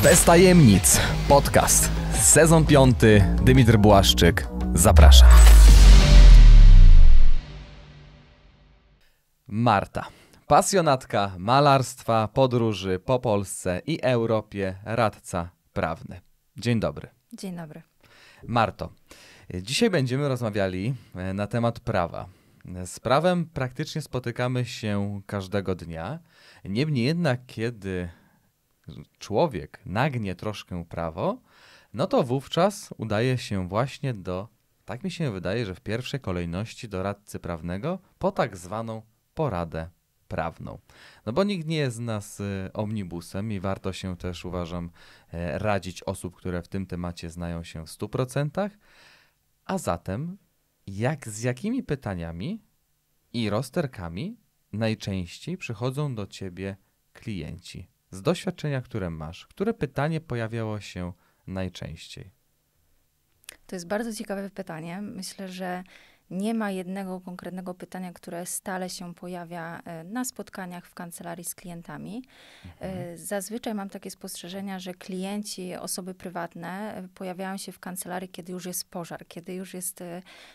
Bez tajemnic. Podcast. Sezon piąty. Dymitr Błaszczyk. Zapraszam. Marta. Pasjonatka malarstwa, podróży po Polsce i Europie, radca prawny. Dzień dobry. Dzień dobry. Marto, dzisiaj będziemy rozmawiali e, na temat prawa. Z prawem praktycznie spotykamy się każdego dnia. Niemniej jednak, kiedy człowiek nagnie troszkę prawo, no to wówczas udaje się właśnie do, tak mi się wydaje, że w pierwszej kolejności do radcy prawnego po tak zwaną poradę prawną. No bo nikt nie jest z nas y, omnibusem i warto się też, uważam, y, radzić osób, które w tym temacie znają się w 100%. A zatem, jak z jakimi pytaniami i rozterkami najczęściej przychodzą do ciebie klienci? z doświadczenia, które masz, które pytanie pojawiało się najczęściej? To jest bardzo ciekawe pytanie. Myślę, że nie ma jednego konkretnego pytania, które stale się pojawia e, na spotkaniach w kancelarii z klientami. E, mhm. Zazwyczaj mam takie spostrzeżenia, że klienci, osoby prywatne e, pojawiają się w kancelarii, kiedy już jest pożar, kiedy już jest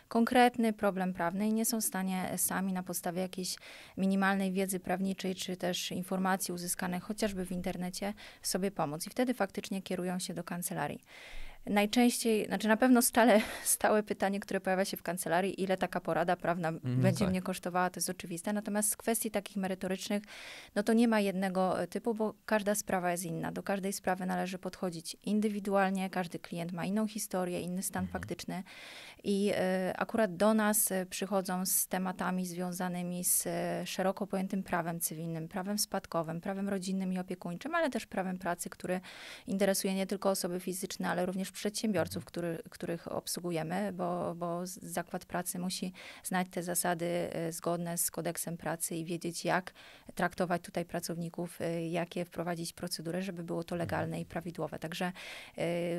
konkretny problem prawny i nie są w stanie sami na podstawie jakiejś minimalnej wiedzy prawniczej czy też informacji uzyskanych chociażby w internecie sobie pomóc. I wtedy faktycznie kierują się do kancelarii. Najczęściej, znaczy na pewno stale, stałe pytanie, które pojawia się w kancelarii, ile taka porada prawna mm, będzie tak. mnie kosztowała, to jest oczywiste. Natomiast z kwestii takich merytorycznych, no to nie ma jednego e, typu, bo każda sprawa jest inna. Do każdej sprawy należy podchodzić indywidualnie, każdy klient ma inną historię, inny stan mm. faktyczny i y, akurat do nas e, przychodzą z tematami związanymi z szeroko pojętym prawem cywilnym, prawem spadkowym, prawem rodzinnym i opiekuńczym, ale też prawem pracy, który interesuje nie tylko osoby fizyczne, ale również przedsiębiorców, mhm. który, których obsługujemy, bo, bo zakład pracy musi znać te zasady e, zgodne z kodeksem pracy i wiedzieć, jak traktować tutaj pracowników, e, jakie wprowadzić procedury, żeby było to mhm. legalne i prawidłowe. Także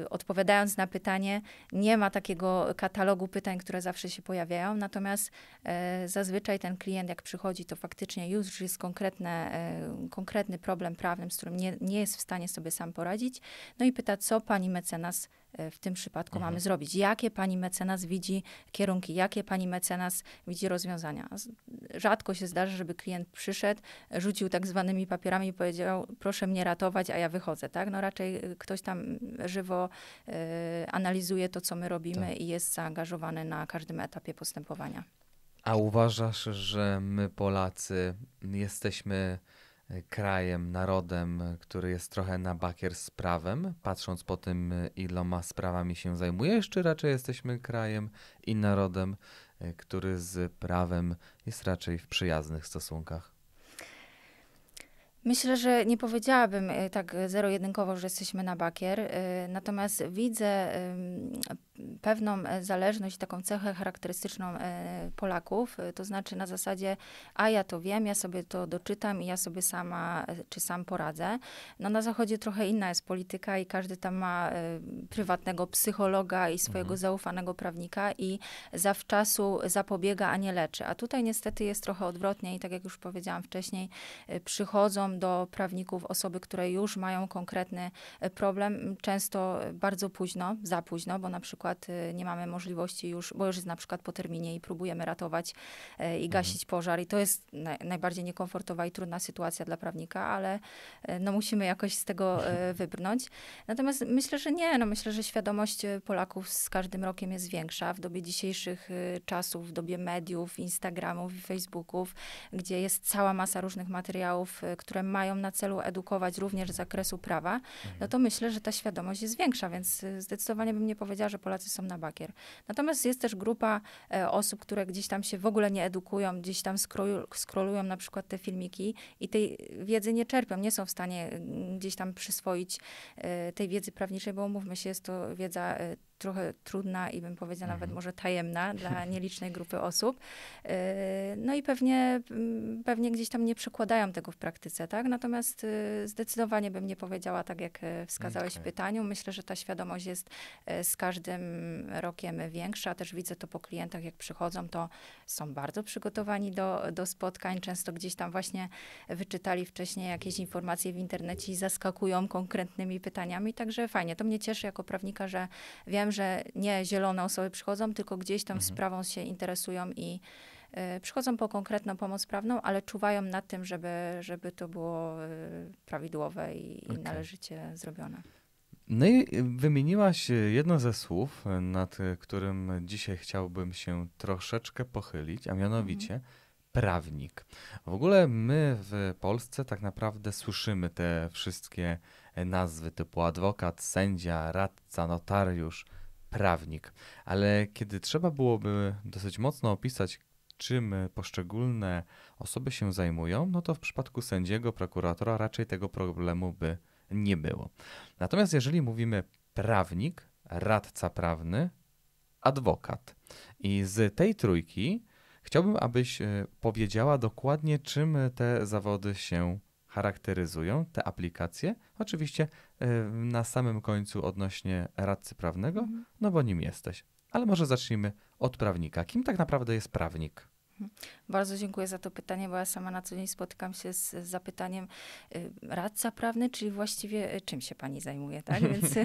y, odpowiadając na pytanie, nie ma takiego katalogu pytań, które zawsze się pojawiają, natomiast y, zazwyczaj ten klient, jak przychodzi, to faktycznie już jest konkretne, y, konkretny problem prawny, z którym nie, nie jest w stanie sobie sam poradzić. No i pyta, co pani mecenas E, w tym przypadku mhm. mamy zrobić? Jakie pani mecenas widzi kierunki? Jakie pani mecenas widzi rozwiązania? Rzadko się zdarza, żeby klient przyszedł, rzucił tak zwanymi papierami i powiedział, proszę mnie ratować, a ja wychodzę, tak? No raczej e, ktoś tam żywo y, analizuje to, co my robimy tak. i jest zaangażowany na każdym etapie postępowania. A uważasz, że my Polacy jesteśmy krajem, narodem, który jest trochę na bakier z prawem, patrząc po tym, iloma sprawami się zajmujesz, czy raczej jesteśmy krajem i narodem, e, który z prawem jest raczej w przyjaznych stosunkach? Myślę, że nie powiedziałabym e, tak e, zero-jedynkowo, że jesteśmy na bakier, e, natomiast widzę pewną zależność, taką cechę charakterystyczną Polaków, to znaczy na zasadzie, a ja to wiem, ja sobie to doczytam i ja sobie sama czy sam poradzę. No na Zachodzie trochę inna jest polityka i każdy tam ma prywatnego psychologa i swojego mhm. zaufanego prawnika i zawczasu zapobiega, a nie leczy. A tutaj niestety jest trochę odwrotnie i tak jak już powiedziałam wcześniej, przychodzą do prawników osoby, które już mają konkretny e, problem, często bardzo późno, za późno, bo na przykład e, nie mamy możliwości już, bo już jest na przykład po terminie i próbujemy ratować e, i mhm. gasić pożar. I to jest najbardziej niekomfortowa i trudna sytuacja dla prawnika, ale no, musimy jakoś z tego wybrnąć. Natomiast myślę, że nie, no, myślę, że świadomość Polaków z każdym rokiem jest większa. W dobie dzisiejszych czasów, w dobie mediów, Instagramów i Facebooków, gdzie jest cała masa różnych materiałów, które mają na celu edukować również z zakresu prawa, no to mhm. myślę, że ta świadomość jest większa, więc y, zdecydowanie bym nie powiedziała, że Polacy są na bakier. Natomiast jest też grupa e, osób, które gdzieś tam się w ogóle nie edukują, gdzieś tam skrolują na przykład te filmiki i tej wiedzy nie czerpią, nie są w stanie mm, gdzieś tam przyswoić e, tej wiedzy prawniczej, bo umówmy się, jest to wiedza e, trochę trudna i bym powiedziała nawet mhm. może tajemna dla nielicznej grupy osób. Yy, no i pewnie, mm, pewnie gdzieś tam nie przekładają tego w praktyce, tak? Natomiast y, zdecydowanie bym nie powiedziała tak, jak e, wskazałeś okay. w pytaniu. Myślę, że ta świadomość jest e, z każdym rokiem większa. Też widzę to po klientach, jak przychodzą, to są bardzo przygotowani do, do spotkań. Często gdzieś tam właśnie wyczytali wcześniej jakieś informacje w internecie i zaskakują konkretnymi pytaniami. Także fajnie. To mnie cieszy jako prawnika, że wiem, wiem, że nie zielone osoby przychodzą, tylko gdzieś tam mhm. sprawą się interesują i y, przychodzą po konkretną pomoc prawną, ale czuwają nad tym, żeby, żeby to było y, prawidłowe i, okay. i należycie zrobione. No i y, wymieniłaś y, jedno ze słów, y, nad którym dzisiaj chciałbym się troszeczkę pochylić, a mianowicie mhm. prawnik. W ogóle my w Polsce tak naprawdę słyszymy te wszystkie e, nazwy typu adwokat, sędzia, radca, notariusz, prawnik. Ale kiedy trzeba byłoby dosyć mocno opisać, czym poszczególne osoby się zajmują, no to w przypadku sędziego, prokuratora raczej tego problemu by nie było. Natomiast jeżeli mówimy prawnik, radca prawny, adwokat i z tej trójki chciałbym, abyś e, powiedziała dokładnie, czym te zawody się charakteryzują, te aplikacje. Oczywiście E, na samym końcu odnośnie radcy prawnego, mhm. no bo nim jesteś. Ale może zacznijmy od prawnika. Kim tak naprawdę jest prawnik? Bardzo dziękuję za to pytanie, bo ja sama na co dzień spotykam się z zapytaniem y, radca prawny, czyli właściwie y, czym się pani zajmuje, tak? Więc y,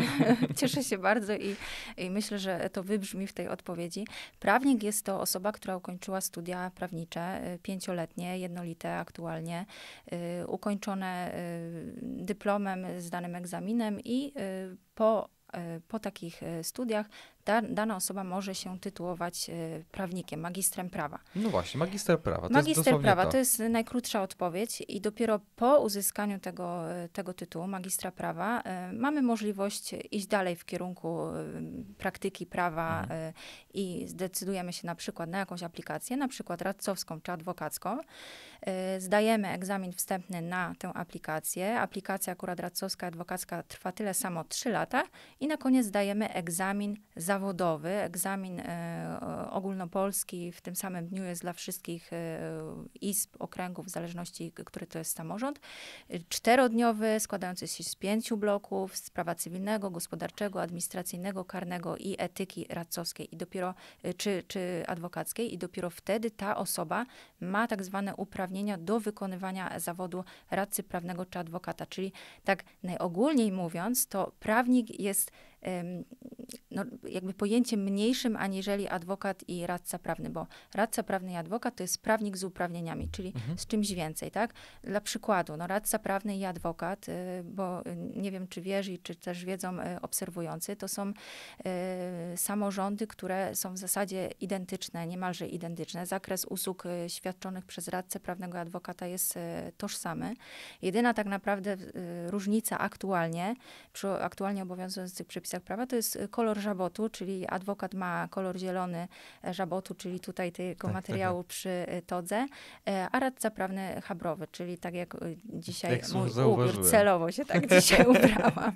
cieszę się bardzo i, i, myślę, że to wybrzmi w tej odpowiedzi. Prawnik jest to osoba, która ukończyła studia prawnicze, pięcioletnie, jednolite aktualnie, ukończone dyplomem z danym egzaminem i po po takich studiach da, dana osoba może się tytułować y, prawnikiem, magistrem prawa. No właśnie, magister prawa. To magister prawa to. Tak. to. jest najkrótsza odpowiedź i dopiero po uzyskaniu tego, e, tego tytułu magistra prawa y, mamy możliwość iść dalej w kierunku y, praktyki prawa mhm. i zdecydujemy się na przykład na jakąś aplikację, na przykład radcowską czy adwokacką. Zdajemy egzamin wstępny na tę aplikację. Aplikacja akurat radcowska, adwokacka trwa tyle samo 3 lata i na koniec zdajemy egzamin zawodowy zawodowy, egzamin e, ogólnopolski w tym samym dniu jest dla wszystkich e, izb, okręgów, w zależności, który to jest samorząd. E, czterodniowy, składający się z pięciu bloków, z prawa cywilnego, gospodarczego, administracyjnego, karnego i etyki radcowskiej i dopiero, czy, czy adwokackiej i dopiero wtedy ta osoba ma tak zwane uprawnienia do wykonywania zawodu radcy prawnego czy adwokata. Czyli tak najogólniej mówiąc, to prawnik jest no, jakby pojęciem mniejszym aniżeli adwokat i radca prawny, bo radca prawny i adwokat to jest prawnik z uprawnieniami, czyli mhm. z czymś więcej, tak? Dla przykładu, no, radca prawny i adwokat, y, bo y, nie wiem, czy wiesz i czy też wiedzą y, obserwujący, to są samorządy, które są w zasadzie identyczne, niemalże identyczne. Zakres usług świadczonych przez radcę prawnego i adwokata jest tożsamy. Jedyna tak naprawdę różnica aktualnie, przy aktualnie obowiązujących przepisach przepisach prawa, to jest y, kolor żabotu, czyli adwokat ma kolor zielony e, żabotu, czyli tutaj tego tak, materiału tak. przy y, todze, e, a radca prawny chabrowy, czyli tak jak y, dzisiaj jak mój ubiór, celowo się tak dzisiaj ubrałam.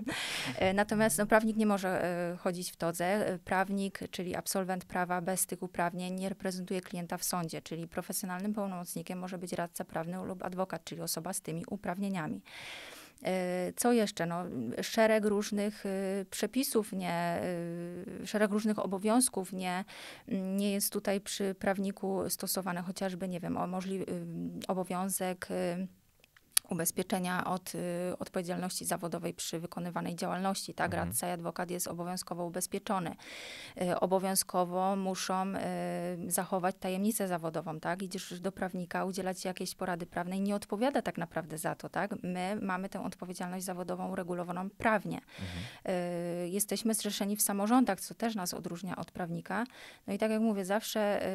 E, natomiast no, prawnik nie może chodzić w todze. Prawnik, czyli absolwent prawa bez tych uprawnień nie reprezentuje klienta w sądzie, czyli profesjonalnym pełnomocnikiem może być radca prawny lub adwokat, czyli osoba z tymi uprawnieniami. E, co jeszcze? No, szereg różnych y, przepisów, nie, y, szereg różnych obowiązków nie, nie jest tutaj przy prawniku stosowane, chociażby, nie wiem, o możli- y, obowiązek ubezpieczenia od y, odpowiedzialności zawodowej przy wykonywanej działalności. Tak, mhm. radca i adwokat jest obowiązkowo ubezpieczony. Y, obowiązkowo muszą y, zachować tajemnicę zawodową, tak? Idziesz do prawnika, udzielać jakiejś porady prawnej, nie odpowiada tak naprawdę za to, tak? My mamy tę odpowiedzialność zawodową uregulowaną prawnie. Mhm. Y, jesteśmy zrzeszeni w samorządach, co też nas odróżnia od prawnika. No i tak jak mówię, zawsze,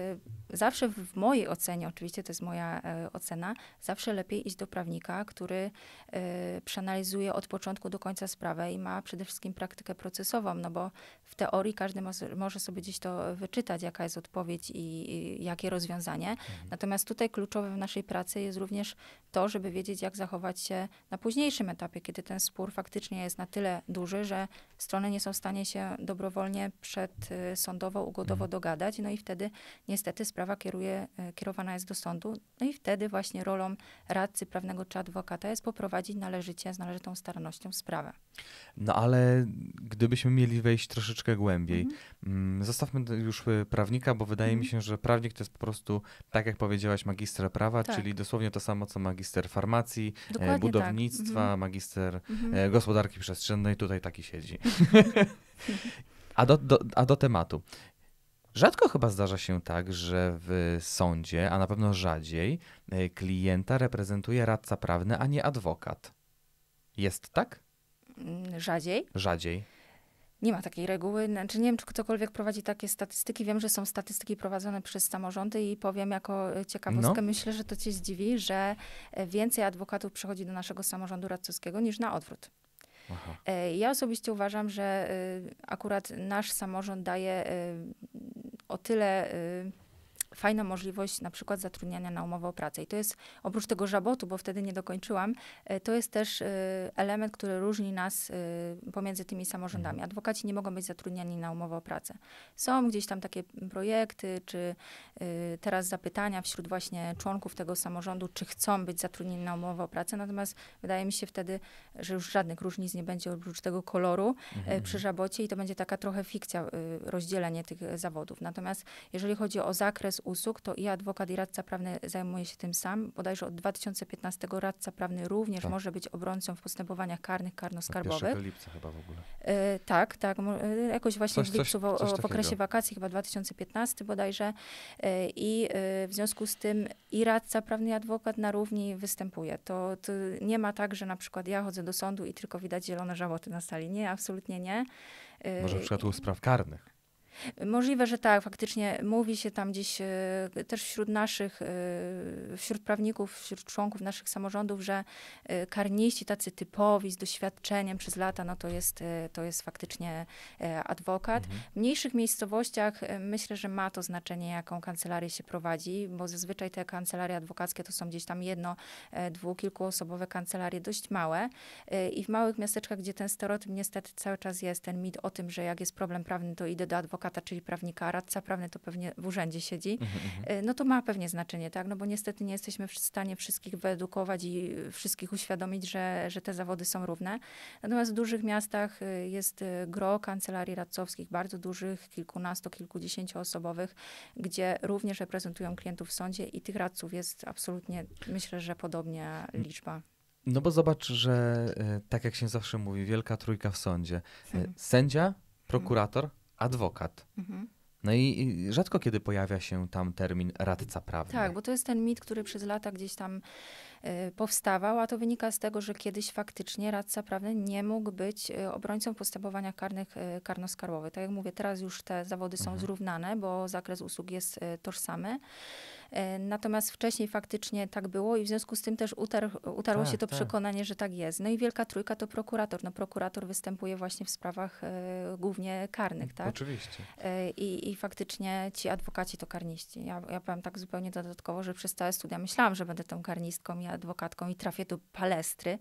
y, zawsze w mojej ocenie, oczywiście to jest moja y, ocena, zawsze lepiej iść do prawnika, który e, przeanalizuje od początku do końca sprawę i ma przede wszystkim praktykę procesową, no bo w teorii każdy ma, może sobie gdzieś to wyczytać, jaka jest odpowiedź i, i jakie rozwiązanie. Mhm. Natomiast tutaj kluczowe w naszej pracy jest również to, żeby wiedzieć, jak zachować się na późniejszym etapie, kiedy ten spór faktycznie jest na tyle duży, że strony nie są w stanie się dobrowolnie przedsądowo, y, ugodowo mhm. dogadać. No i wtedy niestety sprawa kieruje, y, kierowana jest do sądu. No i wtedy właśnie rolą radcy prawnego czy adwokata jest poprowadzić należycie, z należytą starannością sprawę. No ale gdybyśmy mieli wejść troszeczkę głębiej, mhm. mm. zostawmy już y, prawnika, bo wydaje mm. mi mhm. się, że prawnik to jest po prostu, tak jak powiedziałaś, magister prawa, tak. czyli dosłownie to samo, co magister farmacji, e, Dokładnie tak. budownictwa, tak. magister mm. gospodarki przestrzennej, tutaj taki siedzi. a, do, do, a do tematu. Rzadko chyba zdarza się tak, że w sądzie, a na pewno rzadziej, e, klienta reprezentuje radca prawny, a nie adwokat. Jest tak? Mm, rzadziej. Rzadziej. Nie ma takiej reguły. Znaczy, nie wiem, czy ktokolwiek prowadzi takie statystyki. Wiem, że są statystyki prowadzone przez samorządy i powiem jako e, ciekawostkę, no. myślę, że to cię zdziwi, że e, więcej adwokatów przychodzi do naszego samorządu radcowskiego niż na odwrót. Aha. E, ja osobiście uważam, że akurat nasz samorząd daje o tyle fajna możliwość na przykład zatrudniania na umowę o pracę. I to jest, oprócz tego żabotu, bo wtedy nie dokończyłam, e, to jest też e, element, który różni nas e, pomiędzy tymi samorządami. Mhm. Adwokaci nie mogą być zatrudniani na umowę o pracę. Są gdzieś tam takie projekty, czy teraz zapytania wśród właśnie członków tego samorządu, czy chcą być zatrudnieni na umowę o pracę, natomiast wydaje mi się wtedy, że już żadnych różnic nie będzie oprócz tego koloru mhm. przy żabocie i to będzie taka trochę fikcja, rozdzielenie tych zawodów. Natomiast jeżeli chodzi o zakres usług, to i adwokat, i radca prawny zajmuje się tym sam. Bodajże od 2015 radca prawny również tak. może być obrońcą w postępowaniach karnych, karno-skarbowych. Od lipca chyba w ogóle. E, tak, tak. E, jakoś właśnie coś, w lipcu, coś, coś w, okresie wakacji, chyba 2015 bodajże. E, I e, w związku z tym i radca prawny, i adwokat na równi występuje. To, to nie ma tak, że na przykład ja chodzę do sądu i tylko widać zielone żałoty na sali. Nie, absolutnie nie. Może w przypadku spraw karnych. Możliwe, że tak, faktycznie mówi się tam gdzieś e, też wśród naszych, e, wśród prawników, wśród członków naszych samorządów, że e, karniści tacy typowi z doświadczeniem przez lata, no to jest, to jest faktycznie adwokat. Mhm. W mniejszych miejscowościach myślę, że ma to znaczenie, jaką kancelarię się prowadzi, bo zazwyczaj te kancelarie adwokackie to są gdzieś tam jedno, dwu, kilkuosobowe kancelarie, dość małe. I w małych miasteczkach, gdzie ten stereotyp niestety cały czas jest, ten mit o tym, że jak jest problem prawny, to idę do adwokata, adwokata, czyli prawnika, radca prawny to pewnie w urzędzie siedzi, mhm, mhm. Y, no to ma pewnie znaczenie, tak? No bo niestety nie jesteśmy w stanie wszystkich wyedukować i wszystkich uświadomić, że, że te zawody są równe. Natomiast w dużych miastach y, jest y, gro kancelarii radcowskich, bardzo dużych, kilkunastu, kilkudziesięcioosobowych, gdzie również reprezentują klientów w sądzie i tych radców jest absolutnie, myślę, że podobnie liczba. No bo zobacz, że tak jak się zawsze mówi, wielka trójka w sądzie. Mhm. Sędzia, prokurator, adwokat. Mhm. No i rzadko kiedy pojawia się tam termin radca prawny. Tak, bo to jest ten mit, który przez lata gdzieś tam e, powstawał, a to wynika z tego, że kiedyś faktycznie radca prawny nie mógł być e, obrońcą postępowania karnych e, karnoskarbowych. Tak jak mówię, teraz już te zawody są mhm. zrównane, bo zakres usług jest tożsamy. E, natomiast wcześniej faktycznie tak było i w związku z tym też utar, utarło tak, się to tak. przekonanie, że tak jest. No i Wielka Trójka to prokurator. No prokurator występuje właśnie w sprawach e, głównie karnych, tak? Oczywiście. E, I, I faktycznie ci adwokaci to karniści. Ja, ja powiem tak zupełnie dodatkowo, że przez całe studia myślałam, że będę tą karnistką i adwokatką i trafię do palestry.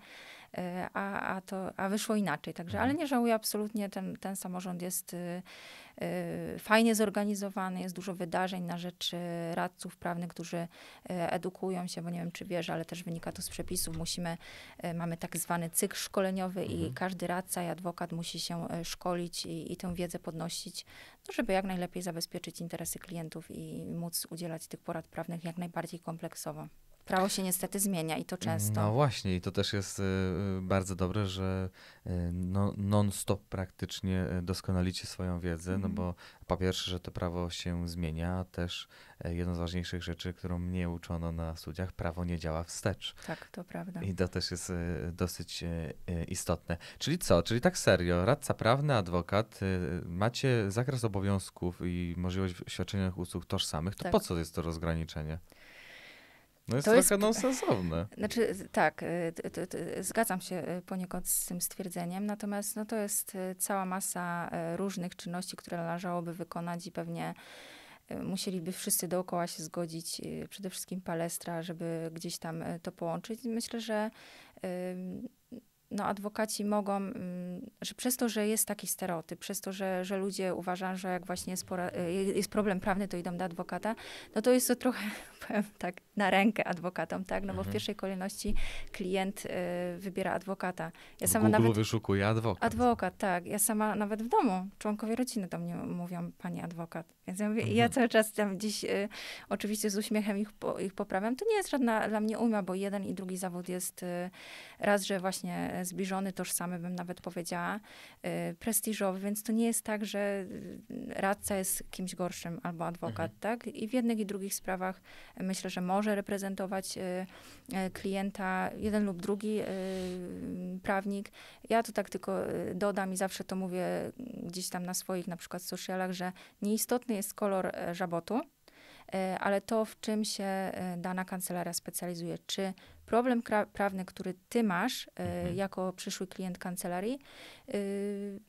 E, a, a, to, a wyszło inaczej. Także, ale mhm. nie żałuję absolutnie, ten, ten samorząd jest y, y, fajnie zorganizowany, jest dużo wydarzeń na rzecz y, radców prawnych, którzy edukują się, bo nie wiem, czy wiesz, ale też wynika to z przepisów. Musimy, mamy tak zwany cykl szkoleniowy mhm. i każdy radca i adwokat musi się szkolić i, i tę wiedzę podnosić, no, żeby jak najlepiej zabezpieczyć interesy klientów i móc udzielać tych porad prawnych jak najbardziej kompleksowo. Prawo się niestety zmienia i to no często. No właśnie, i to też jest y, y, bardzo dobre, że y, no, non-stop praktycznie doskonalicie swoją wiedzę, mm. no mhm. bo po pierwsze, że to prawo się zmienia, a też jedną z ważniejszych rzeczy, którą mnie uczono na studiach, prawo nie działa wstecz. Tak, to prawda. I to też jest dosyć istotne. Czyli co? Czyli tak serio, radca prawny, adwokat, macie zakres obowiązków i możliwość świadczenia usług tożsamych, to tak. po co jest to rozgraniczenie? No jest to trochę jest... nonsensowne. Znaczy, tak, y, t, t, t, zgadzam się y, poniekąd z tym stwierdzeniem, natomiast no, to jest y, cała masa różnych czynności, które należałoby wykonać i pewnie musieliby wszyscy dookoła się zgodzić, przede wszystkim palestra, żeby gdzieś tam to połączyć. Myślę, że no, adwokaci mogą, mm, że przez to, że jest taki stereotyp, przez to, że, że ludzie uważają, że jak właśnie jest, pora, y, y, jest problem prawny, to idą do adwokata, no to jest to trochę, powiem tak, na rękę adwokatom, tak? No mhm. bo w mhm. pierwszej kolejności klient y, wybiera adwokata. Ja sama Google wyszukuje adwokat. Adwokat, tak. Ja sama nawet w domu, członkowie rodziny do mnie mówią, pani adwokat. Więc ja, mówię, mhm. ja cały czas tam gdzieś y, oczywiście z uśmiechem ich, po, ich poprawiam. To nie jest żadna dla mnie ujma, bo jeden i drugi zawód jest y, raz, że właśnie e, zbliżony, tożsamy bym nawet powiedziała, y, prestiżowy, więc to nie jest tak, że y, radca jest kimś gorszym albo adwokat, mhm. tak? I w jednych i drugich sprawach e, myślę, że może reprezentować y, e, klienta jeden lub drugi y, prawnik. Ja to tak tylko dodam i zawsze to mówię gdzieś tam na swoich na przykład socialach, że nieistotny jest kolor e, żabotu, e, ale to, w czym się e, dana kancelaria specjalizuje, czy problem prawny, który ty masz e, mhm. jako przyszły klient kancelarii, e,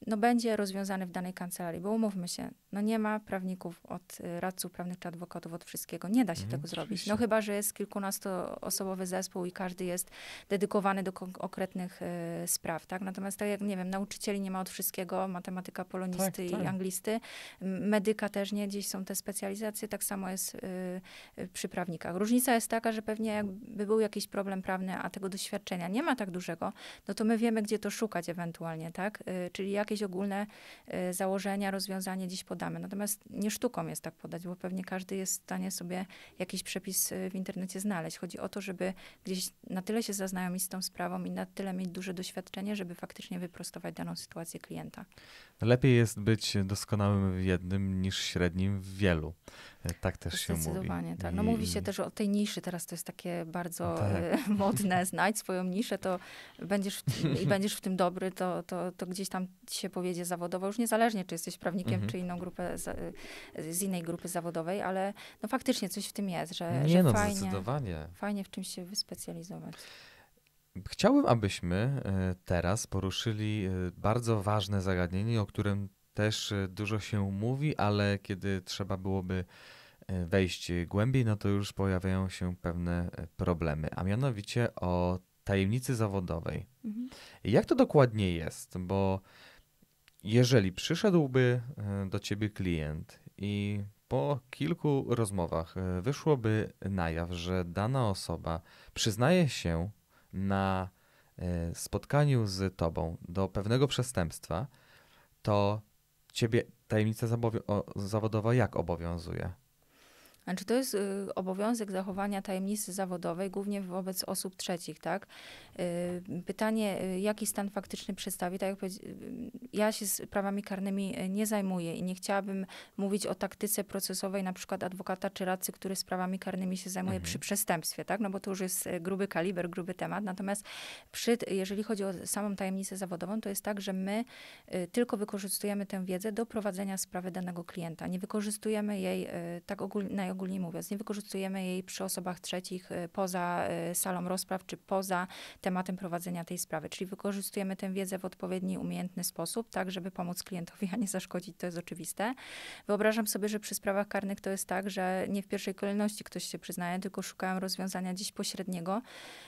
no będzie rozwiązany w danej kancelarii, bo umówmy się, no nie ma prawników od e, radców prawnych czy adwokatów od wszystkiego. Nie da się mhm, tego zrobić. No chyba, że jest kilkunastoosobowy zespół i każdy jest dedykowany do konkretnych spraw, tak? Natomiast tak jak, nie wiem, nauczycieli nie ma od wszystkiego, matematyka polonisty tak, tak. i anglisty, medyka też nie, gdzieś są te specjalizacje, tak samo jest przy prawnikach. Różnica jest taka, że pewnie jakby był jakiś problem problem prawny, a tego doświadczenia nie ma tak dużego, no to my wiemy, gdzie to szukać ewentualnie, tak? Y, czyli jakieś ogólne y, założenia, rozwiązanie dziś podamy. Natomiast nie sztuką jest tak podać, bo pewnie każdy jest w stanie sobie jakiś przepis y, w internecie znaleźć. Chodzi o to, żeby gdzieś na tyle się zaznajomić z tą sprawą i na tyle mieć duże doświadczenie, żeby faktycznie wyprostować daną sytuację klienta. Lepiej jest być doskonałym w jednym niż średnim w wielu. E, tak też się mówi. Zdecydowanie, tak. No I... mówi się też o tej niszy, teraz to jest takie bardzo no tak. E, modne, znajdź swoją niszę, to będziesz i będziesz w tym dobry, to, to, to gdzieś tam się powiedzie zawodowo, już niezależnie, czy jesteś prawnikiem, mhm. czy inną grupę, z, e, z, innej grupy zawodowej, ale no faktycznie coś w tym jest, że, Nie że no, fajnie, zdecydowanie. fajnie w czymś się wyspecjalizować. Chciałbym, abyśmy teraz poruszyli bardzo ważne zagadnienie, o którym też e, dużo się mówi, ale kiedy trzeba byłoby e, wejść głębiej, no to już pojawiają się pewne e, problemy, a mianowicie o tajemnicy zawodowej. Mhm. Jak to dokładnie jest? Bo jeżeli przyszedłby do ciebie klient i po kilku rozmowach wyszłoby na jaw, że dana osoba przyznaje się na spotkaniu z tobą do pewnego przestępstwa, to ciebie tajemnica zawodowa jak obowiązuje? Znaczy to jest y, obowiązek zachowania tajemnicy zawodowej, głównie wobec osób trzecich, tak? Y, pytanie, y, jaki stan faktyczny przedstawi, tak jak ja się z prawami karnymi nie zajmuję i nie chciałabym mówić o taktyce procesowej na przykład adwokata czy radcy, który sprawami karnymi się zajmuje mhm. przy przestępstwie, tak? No bo to już jest gruby kaliber, gruby temat. Natomiast przy, jeżeli chodzi o samą tajemnicę zawodową, to jest tak, że my tylko wykorzystujemy tę wiedzę do prowadzenia sprawy danego klienta. Nie wykorzystujemy jej tak ogólnie najogólniej mówiąc. Nie wykorzystujemy jej przy osobach trzecich y, poza y, salą rozpraw czy poza tematem prowadzenia tej sprawy. Czyli wykorzystujemy tę wiedzę w odpowiedni, umiejętny sposób, tak żeby pomóc klientowi, a nie zaszkodzić, to jest oczywiste. Wyobrażam sobie, że przy sprawach karnych to jest tak, że nie w pierwszej kolejności ktoś się przyznaje, tylko szukają rozwiązania dziś pośredniego.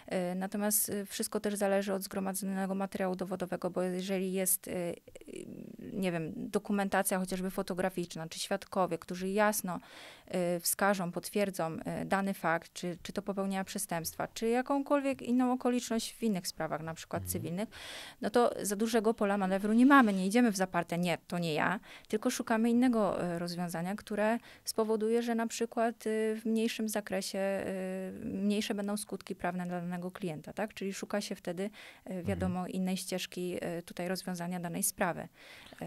Y, natomiast wszystko też zależy od zgromadzonego materiału dowodowego, bo jeżeli jest, nie wiem, dokumentacja chociażby fotograficzna, czy świadkowie, którzy jasno w wskażą, potwierdzą e, dany fakt, czy, czy to popełnienia przestępstwa, czy jakąkolwiek inną okoliczność w innych sprawach, na przykład mhm. cywilnych, no to za dużego pola manewru nie mamy. Nie idziemy w zaparte, nie, to nie ja, tylko szukamy innego e, rozwiązania, które spowoduje, że na przykład e, w mniejszym zakresie, mniejsze będą skutki prawne dla danego klienta, tak? Czyli szuka się wtedy, mhm. wiadomo, mhm. innej ścieżki tutaj rozwiązania danej sprawy.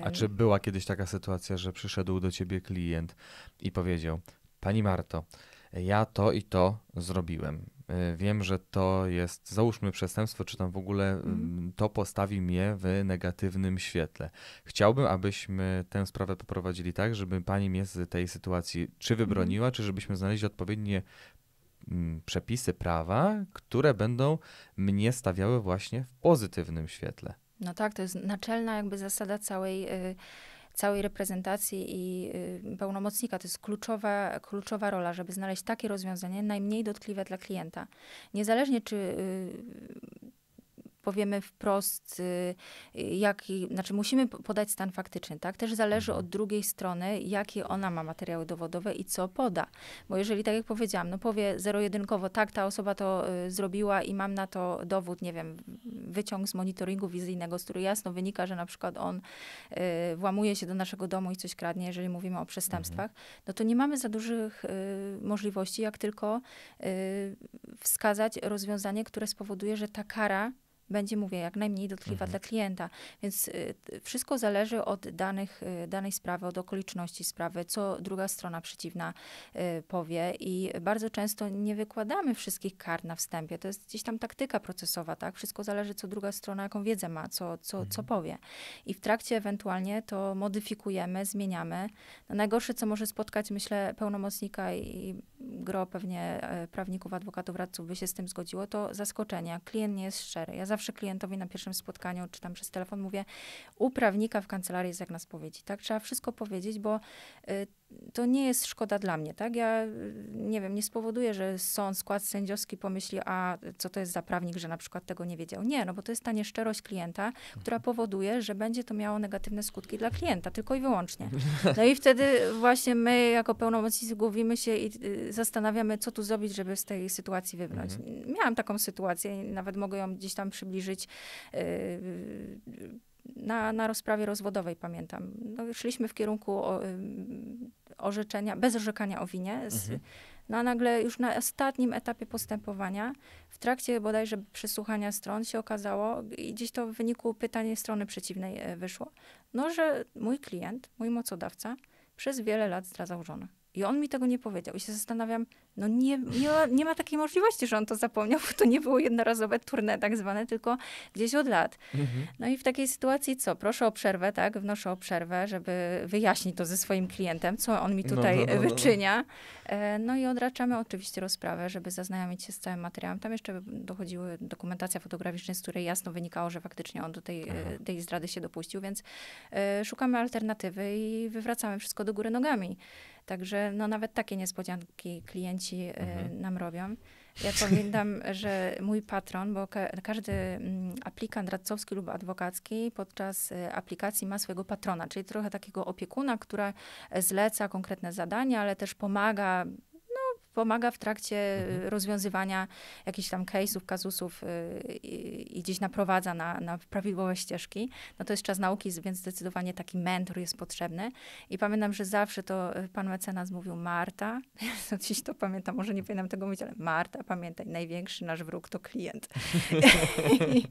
A czy była kiedyś taka sytuacja, że przyszedł do ciebie klient i powiedział, Pani Marto, ja to i to zrobiłem. Y, wiem, że to jest, załóżmy, przestępstwo, czy tam w ogóle mm. to postawi mnie w negatywnym świetle. Chciałbym, abyśmy tę sprawę poprowadzili tak, żeby pani mnie z tej sytuacji czy mhm. wybroniła, mm. czy żebyśmy znaleźli odpowiednie mm, przepisy prawa, które będą mnie stawiały właśnie w pozytywnym świetle. No tak, to jest naczelna jakby zasada całej. Y, całej reprezentacji i y, pełnomocnika. To jest kluczowa, kluczowa rola, żeby znaleźć takie rozwiązanie najmniej dotkliwe dla klienta. Niezależnie czy y, powiemy wprost, y, jaki, znaczy musimy podać stan faktyczny, tak? Też zależy mhm. od drugiej strony, jakie ona ma materiały dowodowe i co poda. Bo jeżeli, tak jak powiedziałam, no powie zero-jedynkowo, tak, ta osoba to y, zrobiła i mam na to dowód, nie wiem, wyciąg z monitoringu wizyjnego, z który jasno wynika, że na przykład on y, włamuje się do naszego domu i coś kradnie, jeżeli mówimy o przestępstwach, mhm. no to nie mamy za dużych y, możliwości, jak tylko y, wskazać rozwiązanie, które spowoduje, że ta kara będzie, mówię, jak najmniej dotkliwa mhm. dla klienta. Więc y, wszystko zależy od danych, y, danej sprawy, od okoliczności sprawy, co druga strona przeciwna y, powie i bardzo często nie wykładamy wszystkich kar na wstępie. To jest gdzieś tam taktyka procesowa, tak? Wszystko zależy, co druga strona, jaką wiedzę ma, co, co, mhm. co powie. I w trakcie ewentualnie to modyfikujemy, zmieniamy. No najgorsze, co może spotkać, myślę, pełnomocnika i gro pewnie e, prawników, adwokatów, radców by się z tym zgodziło, to zaskoczenie. Klient nie jest szczery. Ja zawsze klientowi na pierwszym spotkaniu, czy tam przez telefon mówię, u prawnika w kancelarii jest jak na spowiedzi, tak? Trzeba wszystko powiedzieć, bo y, to nie jest szkoda dla mnie, tak? Ja y, nie wiem, nie spowoduję, że sąd, skład sędziowski pomyśli, a co to jest za prawnik, że na przykład tego nie wiedział. Nie, no bo to jest ta nieszczerość klienta, która mhm. powoduje, że będzie to miało negatywne skutki dla klienta, tylko i wyłącznie. No i wtedy właśnie my jako pełnomocnicy głowimy się i y, zastanawiamy, co tu zrobić, żeby z tej sytuacji wybrnąć. Mhm. Miałam taką sytuację, nawet mogę ją gdzieś tam przybliżyć. Yy, na, na rozprawie rozwodowej, pamiętam. No, szliśmy w kierunku o, orzeczenia, bez orzekania o winie. Z, mhm. No a nagle już na ostatnim etapie postępowania, w trakcie bodajże przesłuchania stron się okazało, i gdzieś to w wyniku pytań strony przeciwnej e, wyszło, no że mój klient, mój mocodawca przez wiele lat zdradzał żonę. I on mi tego nie powiedział. I się zastanawiam, no nie, nie, ma, nie ma takiej możliwości, że on to zapomniał, bo to nie było jednorazowe tournée tak zwane, tylko gdzieś od lat. Mhm. No i w takiej sytuacji co? Proszę o przerwę, tak? Wnoszę o przerwę, żeby wyjaśnić to ze swoim klientem, co on mi no, tutaj no, no, no, no. wyczynia. E, no i odraczamy oczywiście rozprawę, żeby zaznajomić się z całym materiałem. Tam jeszcze dochodziły dokumentacja fotograficzna, z której jasno wynikało, że faktycznie on do tej, e, tej zdrady się dopuścił, więc e, szukamy alternatywy i wywracamy wszystko do góry nogami. Także no, nawet takie niespodzianki klienci y, mhm. nam robią. Ja pamiętam, że mój patron, bo ka każdy mm, aplikant radcowski lub adwokacki podczas y, aplikacji ma swojego patrona, czyli trochę takiego opiekuna, która zleca konkretne zadania, ale też pomaga pomaga w trakcie e, mhm. rozwiązywania jakichś tam case'ów, kazusów e, i, i gdzieś naprowadza na, na prawidłowe ścieżki. No to jest czas nauki, więc zdecydowanie taki mentor jest potrzebny. I pamiętam, że zawsze to e, pan mecenas mówił Marta, dziś to pamiętam, może nie powinnam tego mówić, ale Marta, pamiętaj, największy nasz wróg to klient. I,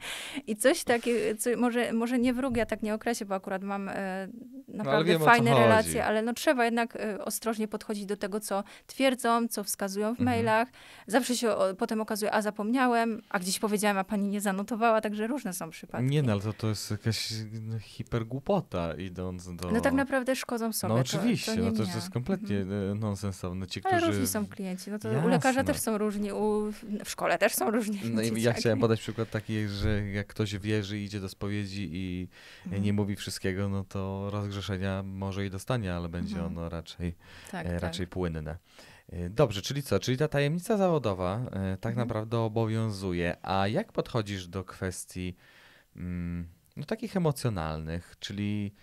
I, coś takiego, co, może, może nie wróg, ja tak nie określę, bo akurat mam e, no, naprawdę no, wiem, fajne relacje, ale no trzeba jednak e, ostrożnie podchodzić do tego, co twierdzą, co w wskazują w mhm. mailach. Zawsze się o, potem okazuje, a zapomniałem, a gdzieś powiedziałem, a pani nie zanotowała, także różne są przypadki. Nie, no ale to, to jest jakaś no, hipergłupota idąc do... No tak naprawdę szkodzą sobie. No oczywiście, to, no to, no, to, jest kompletnie mhm. E, nonsensowne. Ci, którzy... Ale różni są klienci, no to Jasne. u lekarza no. też są różni, u... w szkole też są różni. No i ja tak. chciałem podać przykład taki, że jak ktoś wierzy, idzie do spowiedzi i mhm. nie mówi wszystkiego, no to rozgrzeszenia może i dostanie, ale będzie mhm. ono raczej, tak, e, tak. raczej tak. płynne. E, dobrze, czyli co? Czyli ta tajemnica zawodowa e, tak mhm. naprawdę obowiązuje. A jak podchodzisz do kwestii mm, no, takich emocjonalnych? Czyli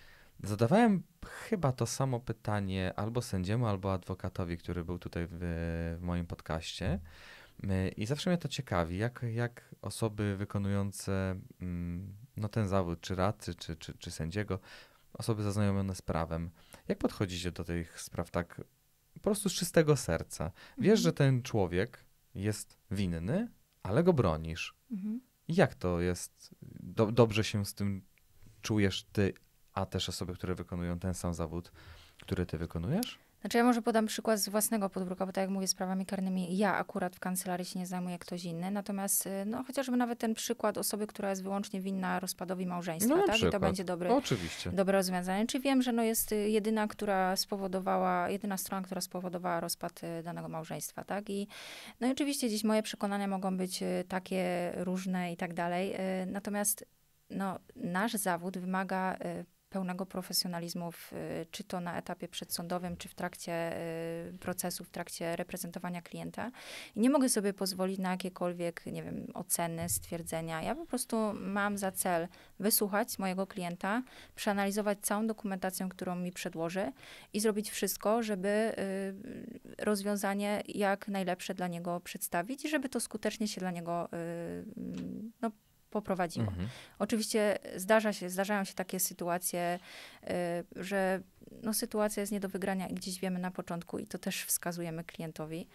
zadawałem chyba to samo pytanie albo sędziemu, albo adwokatowi, który był tutaj w, w moim podcaście. E, I zawsze mnie to ciekawi, jak, jak osoby wykonujące mm, no, ten zawód, czy radcy, czy, czy, czy sędziego, osoby zaznajomione z prawem, jak podchodzicie do tych spraw tak prostu z czystego serca. Wiesz, mhm. że ten człowiek jest winny, ale go bronisz. Mhm. Jak to jest? Do, dobrze się z tym czujesz ty, a też osoby, które wykonują ten sam zawód, który ty wykonujesz? Znaczy ja może podam przykład z własnego podwórka, bo tak jak mówię, sprawami karnymi ja akurat w kancelarii się nie zajmuję, ktoś inny. Natomiast y, no, chociażby nawet ten przykład osoby, która jest wyłącznie winna rozpadowi małżeństwa, no, tak? I to będzie dobre, no, Oczywiście. dobre rozwiązanie. Czy wiem, że no, jest y, jedyna, która spowodowała, jedyna strona, która spowodowała rozpad y, danego małżeństwa, tak? I no i oczywiście dziś moje przekonania mogą być takie różne i tak dalej. Natomiast no, nasz zawód wymaga pełnego profesjonalizmu, w, y, czy to na etapie przedsądowym, czy w trakcie y, procesu, w trakcie reprezentowania klienta. I nie mogę sobie pozwolić na jakiekolwiek, nie wiem, oceny, stwierdzenia. Ja po prostu mam za cel wysłuchać mojego klienta, przeanalizować całą dokumentację, którą mi przedłoży i zrobić wszystko, żeby y, rozwiązanie jak najlepsze dla niego przedstawić i żeby to skutecznie się dla niego no, poprowadziło. Mhm. Oczywiście zdarza się, zdarzają się takie sytuacje, y, że no, sytuacja jest nie do wygrania i gdzieś wiemy na początku i to też wskazujemy klientowi,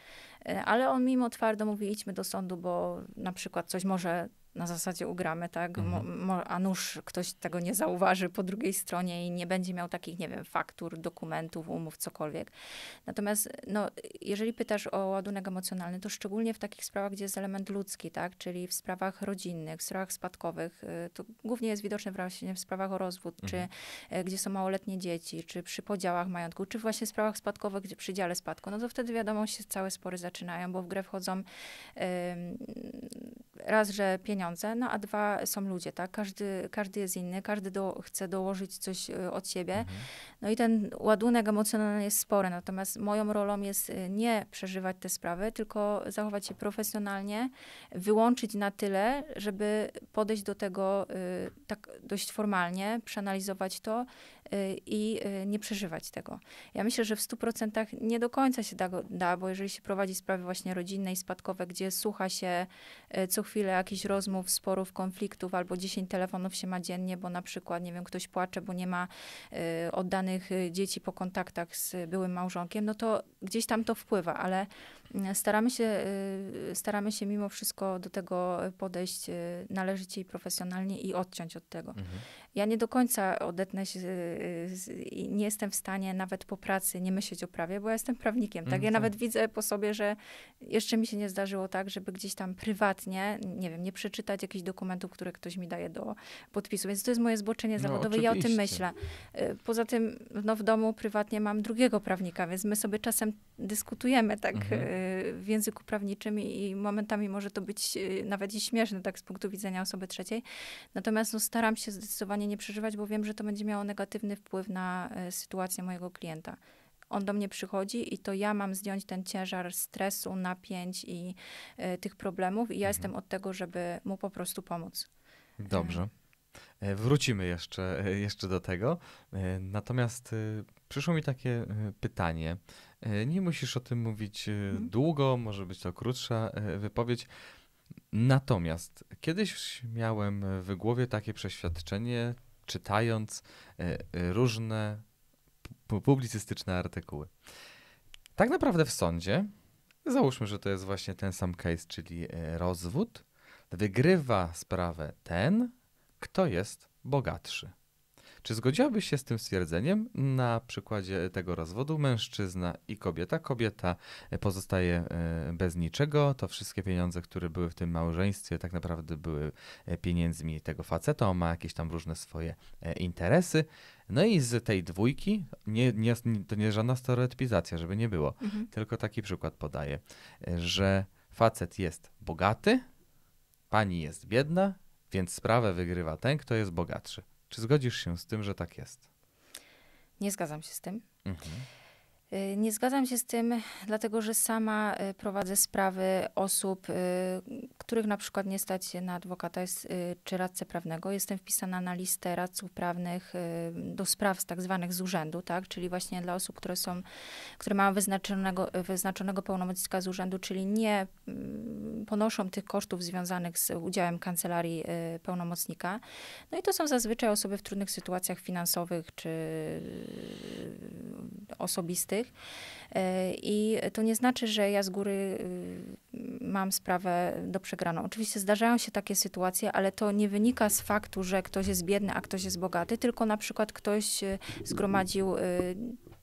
y, ale on mimo twardo mówi idźmy do sądu, bo na przykład coś może na zasadzie ugramy, tak? Mhm. Mo, a nuż ktoś tego nie zauważy po drugiej stronie i nie będzie miał takich, nie wiem, faktur, dokumentów, umów, cokolwiek. Natomiast, no, jeżeli pytasz o ładunek emocjonalny, to szczególnie w takich sprawach, gdzie jest element ludzki, tak? Czyli w sprawach rodzinnych, w sprawach spadkowych, y, to głównie jest widoczne właśnie w sprawach o rozwód, mhm. czy gdzie są małoletnie dzieci, czy przy podziałach majątku, czy właśnie w sprawach spadkowych, gdzie przy dziale spadku, no to wtedy wiadomo, się całe spory zaczynają, bo w grę wchodzą yy, raz, że pieniądze pieniądze, no a dwa są ludzie, tak? Każdy, każdy jest inny, każdy do, chce dołożyć coś y, od siebie. Mhm. No i ten ładunek emocjonalny jest spory, natomiast moją rolą jest y, nie przeżywać te sprawy, tylko zachować się profesjonalnie, wyłączyć na tyle, żeby podejść do tego y, tak dość formalnie, przeanalizować to, Y, i y, nie przeżywać tego. Ja myślę, że w 100% nie do końca się da, da, bo jeżeli się prowadzi sprawy właśnie rodzinne i spadkowe, gdzie słucha się y, co chwilę jakichś rozmów, sporów, konfliktów, albo 10 telefonów się ma dziennie, bo na przykład, nie wiem, ktoś płacze, bo nie ma oddanych dzieci po kontaktach z byłym małżonkiem, no to gdzieś tam to wpływa, ale Staramy się, y, staramy się mimo wszystko do tego podejść y, należycie i profesjonalnie i odciąć od tego. Mhm. Ja nie do końca odetnę się, y, nie jestem w stanie nawet po pracy nie myśleć o prawie, bo ja jestem prawnikiem. Tak? Mhm. Ja mm, tak. nawet widzę po sobie, że jeszcze mi się nie zdarzyło tak, żeby gdzieś tam prywatnie, nie wiem, nie przeczytać jakichś dokumentów, które ktoś mi daje do podpisu. Więc to jest moje zboczenie no, zawodowe no, ja o tym myślę. Poza tym no, w domu prywatnie mam drugiego prawnika, więc my sobie czasem dyskutujemy tak. Mhm w języku prawniczym i momentami może to być y, nawet i śmieszne, tak z punktu widzenia osoby trzeciej. Natomiast no, staram się zdecydowanie nie przeżywać, bo wiem, że to będzie miało negatywny wpływ na y, sytuację mojego klienta on do mnie przychodzi i to ja mam zdjąć ten ciężar stresu, napięć i y, tych problemów, i ja mhm. jestem od tego, żeby mu po prostu pomóc. Dobrze. E, wrócimy jeszcze, e, jeszcze do tego. E, natomiast y, przyszło mi takie pytanie. E, nie musisz o tym mówić e, mhm. długo, może być to krótsza e, wypowiedź. Natomiast kiedyś miałem w głowie takie przeświadczenie, czytając różne publicystyczne artykuły. Tak naprawdę w sądzie, załóżmy, że to jest właśnie ten sam case, czyli rozwód, wygrywa sprawę ten, kto jest bogatszy. Czy zgodziłabyś się z tym stwierdzeniem? Na przykładzie tego rozwodu mężczyzna i kobieta. Kobieta e, pozostaje e, bez niczego. To wszystkie pieniądze, które były w tym małżeństwie, tak naprawdę były e, pieniędzmi tego faceta. On ma jakieś tam różne swoje interesy. No i z tej dwójki, nie, nie, to nie żadna stereotypizacja, żeby nie było, mhm. tylko taki przykład podaję, że facet jest bogaty, pani jest biedna, więc sprawę wygrywa ten, kto jest bogatszy. Czy zgodzisz się z tym, że tak jest? Nie zgadzam się z tym. Mhm. Y, nie zgadzam się z tym, dlatego że sama y, prowadzę sprawy osób, y, których na przykład nie stać się na adwokata czy radcę prawnego. Jestem wpisana na listę radców prawnych do spraw tak zwanych z urzędu, tak? czyli właśnie dla osób, które są, które mają wyznaczonego, wyznaczonego pełnomocnika z urzędu, czyli nie mm, ponoszą tych kosztów związanych z udziałem kancelarii pełnomocnika. No i to są zazwyczaj osoby w trudnych sytuacjach finansowych czy osobistych E, I to nie znaczy, że ja z góry y, mam sprawę do przegraną. Oczywiście zdarzają się takie sytuacje, ale to nie wynika z faktu, że ktoś jest biedny, a ktoś jest bogaty, tylko na przykład ktoś y, zgromadził y,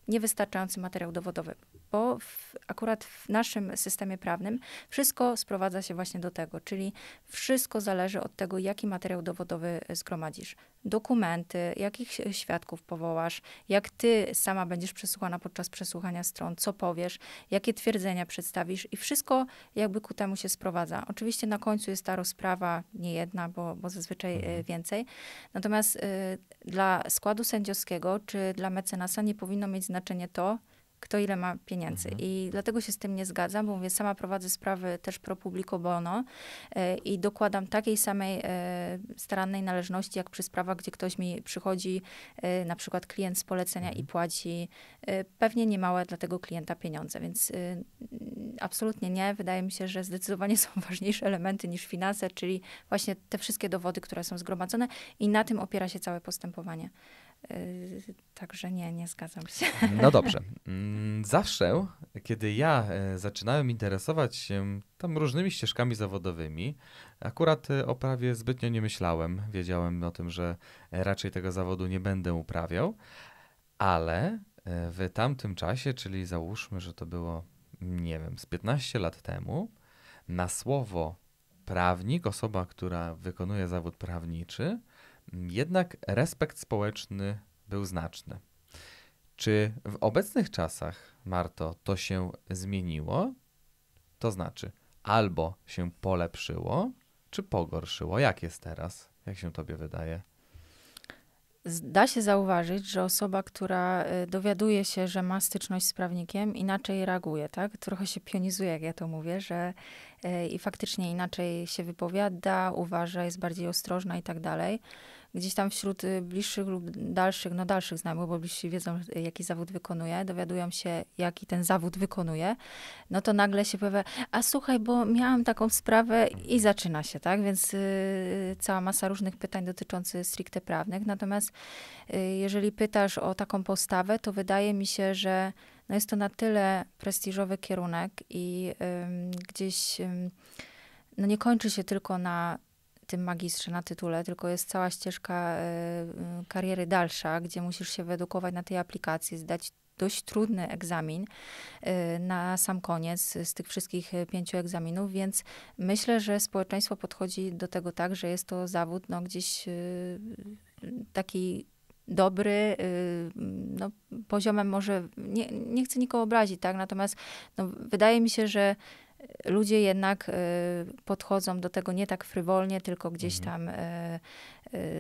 niewystarczający materiał dowodowy, bo w, akurat w naszym systemie prawnym wszystko sprowadza się właśnie do tego, czyli wszystko zależy od tego, jaki materiał dowodowy zgromadzisz. Dokumenty, jakich świadków powołasz, jak ty sama będziesz przesłuchana podczas przesłuchania stron, co powiesz, jakie twierdzenia przedstawisz i wszystko jakby ku temu się sprowadza. Oczywiście na końcu jest ta rozprawa, nie jedna, bo, bo zazwyczaj e, mhm. więcej. Natomiast y, dla składu sędziowskiego czy dla mecenasa nie powinno mieć znaczenie to, kto ile ma pieniędzy. Mhm. I dlatego się z tym nie zgadzam, bo mówię, sama prowadzę sprawy też pro publico bono y, i dokładam takiej samej y, starannej należności, jak przy sprawach, gdzie ktoś mi przychodzi, y, na przykład klient z polecenia mhm. i płaci pewnie niemałe dla tego klienta pieniądze. Więc absolutnie nie. Wydaje mi się, że zdecydowanie są ważniejsze elementy niż finanse, czyli właśnie te wszystkie dowody, które są zgromadzone i na tym opiera się całe postępowanie. Także nie, nie zgadzam się. No dobrze. Mm, zawsze, kiedy ja e, zaczynałem interesować się tam różnymi ścieżkami zawodowymi, akurat e, o prawie zbytnio nie myślałem. Wiedziałem o tym, że e, raczej tego zawodu nie będę uprawiał, ale w tamtym czasie, czyli załóżmy, że to było, nie wiem, z 15 lat temu, na słowo prawnik, osoba, która wykonuje zawód prawniczy, jednak respekt społeczny był znaczny. Czy w obecnych czasach, Marto, to się zmieniło? To znaczy, albo się polepszyło, czy pogorszyło? Jak jest teraz? Jak się tobie wydaje? Da się zauważyć, że osoba, która y, dowiaduje się, że ma styczność z prawnikiem, inaczej reaguje, tak? Trochę się pionizuje, jak ja to mówię, że y, i faktycznie inaczej się wypowiada, uważa, jest bardziej ostrożna i tak dalej gdzieś tam wśród y, bliższych lub dalszych, no dalszych znajomych, bo bliżsi wiedzą, jaki zawód wykonuje, dowiadują się, jaki ten zawód wykonuje, no to nagle się pojawia, a słuchaj, bo miałam taką sprawę i zaczyna się, tak? Więc y, cała masa różnych pytań dotyczących stricte prawnych. Natomiast y, jeżeli pytasz o taką postawę, to wydaje mi się, że no jest to na tyle prestiżowy kierunek i gdzieś no nie kończy się tylko na tym magistrze na tytule, tylko jest cała ścieżka e, e, kariery dalsza, gdzie musisz się wyedukować na tej aplikacji, zdać dość trudny egzamin e, na sam koniec z tych wszystkich pięciu egzaminów, więc myślę, że społeczeństwo podchodzi do tego tak, że jest to zawód no, gdzieś taki dobry, no, poziomem może, nie, nie chcę nikogo obrazić, tak, natomiast no, wydaje mi się, że ludzie jednak y, podchodzą do tego nie tak frywolnie, tylko gdzieś mhm. tam y,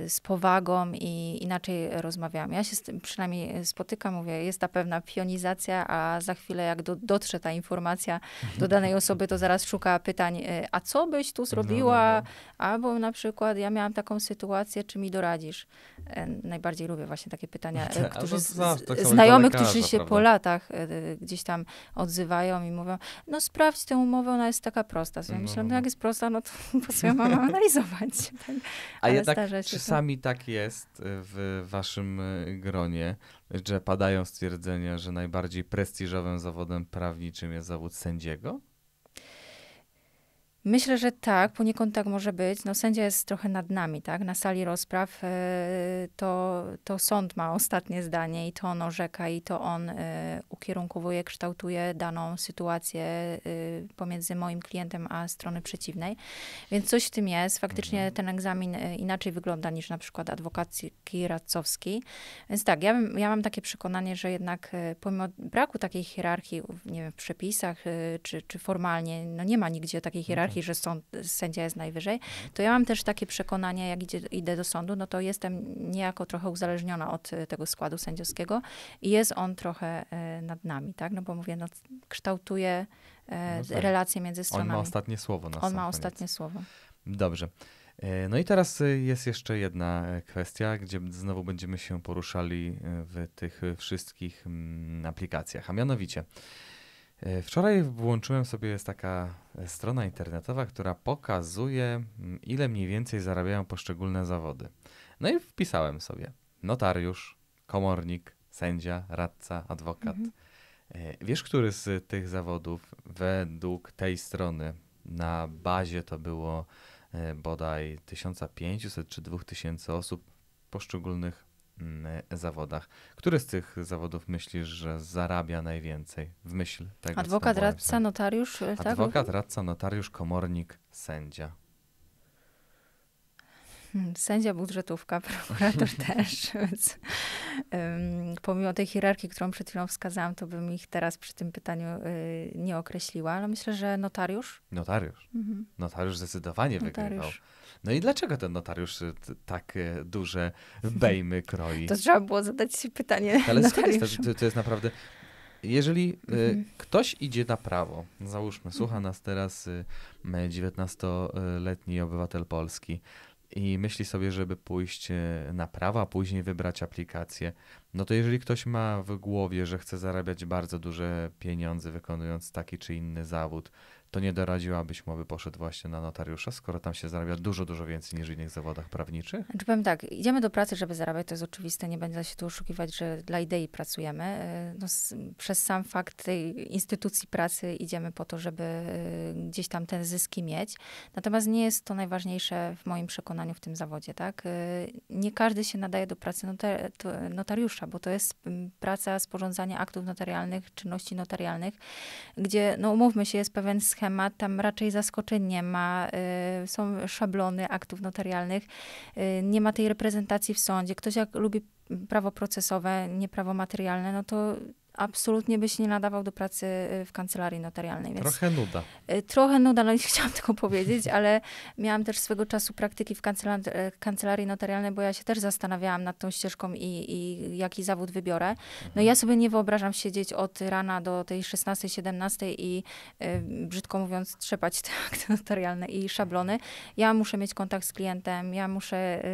Y, z powagą i inaczej rozmawiam. Ja się z tym przynajmniej spotykam, mówię, jest ta pewna pionizacja, a za chwilę jak do, dotrze ta informacja do danej osoby, to zaraz szuka pytań, y, a co byś tu no, no, zrobiła? No. Albo na przykład ja miałam taką sytuację, czy mi doradzisz? E, najbardziej lubię właśnie takie pytania, e, którzy z, znajomych, którzy się po latach e, gdzieś tam odzywają i mówią, no sprawdź tę umowę, ona jest taka prosta. Ja myślałam, no jak jest prosta, no to po co ją mam analizować? A jednak zdarza tak? się Czasami to. tak jest y, w waszym y, gronie, że padają stwierdzenia, że najbardziej prestiżowym zawodem prawniczym jest zawód sędziego? Myślę, że tak, poniekąd tak może być. No, sędzia jest trochę nad nami, tak? Na sali rozpraw y, to, to sąd ma ostatnie zdanie i to on orzeka i to on y, ukierunkowuje, kształtuje daną sytuację y, pomiędzy moim klientem a strony przeciwnej. Więc coś w tym jest. Faktycznie mhm. ten egzamin inaczej wygląda niż na przykład adwokacki radcowski. Więc tak, ja, ja mam takie przekonanie, że jednak pomimo braku takiej hierarchii, nie wiem, w przepisach czy, czy formalnie, no nie ma nigdzie takiej hierarchii, że sąd, sędzia jest najwyżej, to ja mam też takie przekonanie, jak idzie, idę do sądu, no to jestem niejako trochę uzależniona od e, tego składu sędziowskiego i jest on trochę e, nad nami, tak? No bo mówię, no, kształtuje e, no tak. relacje między stronami. On ma ostatnie słowo na On ma ostatnie słowo. Dobrze. No i teraz jest jeszcze jedna kwestia, gdzie znowu będziemy się poruszali w tych wszystkich mm, aplikacjach, a mianowicie E, wczoraj włączyłem sobie, jest taka e, strona internetowa, która pokazuje, mm, ile mniej więcej zarabiają poszczególne zawody. No i wpisałem sobie notariusz, komornik, sędzia, radca, adwokat. Mhm. E, wiesz, który z tych zawodów według tej strony na bazie to było bodaj 1500 czy 2000 osób poszczególnych Mm, zawodach. Który z tych zawodów myślisz, że zarabia najwięcej w myśl tego? Adwokat, radca, notariusz. E, tak? Adwokat, radca, notariusz, komornik, sędzia. Hmm, sędzia budżetówka, prokurator też, więc um, pomimo tej hierarchii, którą przed chwilą wskazałam, to bym ich teraz przy tym pytaniu y, nie określiła, ale myślę, że notariusz. Notariusz. Mhm. Notariusz zdecydowanie notariusz. wygrywał. No i dlaczego ten notariusz y, tak y, duże bejmy kroi? To trzeba było zadać się pytanie. Ale to, to jest naprawdę. Jeżeli y, mhm. ktoś idzie na prawo, załóżmy, słucha mhm. nas teraz 19-letni obywatel Polski, i myśli sobie, żeby pójść e, na prawo a później wybrać aplikację, no to jeżeli ktoś ma w głowie, że chce zarabiać bardzo duże pieniądze wykonując taki czy inny zawód, to nie doradziłabyś mu, aby poszedł właśnie na notariusza, skoro tam się zarabia dużo, dużo więcej niż w innych zawodach prawniczych? Znaczy powiem tak, idziemy do pracy, żeby zarabiać, to jest oczywiste, nie będę się tu oszukiwać, że dla idei pracujemy. E, no, z, przez sam fakt tej instytucji pracy idziemy po to, żeby e, gdzieś tam te zyski mieć. Natomiast nie jest to najważniejsze w moim przekonaniu w tym zawodzie, tak? E, nie każdy się nadaje do pracy notar notariusza, bo to jest praca sporządzania aktów notarialnych, czynności notarialnych, gdzie, no umówmy się, jest pewien schemat schemat, tam raczej zaskoczeń nie ma, y, są szablony aktów notarialnych, y, nie ma tej reprezentacji w sądzie. Ktoś jak lubi prawo procesowe, nie prawo materialne, no to absolutnie byś nie nadawał do pracy y, w kancelarii notarialnej. Więc trochę nuda. Y, trochę nuda, no nie chciałam tego powiedzieć, ale miałam też swego czasu praktyki w kancelarii, y, kancelarii notarialnej, bo ja się też zastanawiałam nad tą ścieżką i, i jaki zawód wybiorę. No, mhm. No ja sobie nie wyobrażam siedzieć od rana do tej 16, 17 i y, brzydko mówiąc trzepać te akty notarialne i szablony. Ja muszę mieć kontakt z klientem, ja muszę,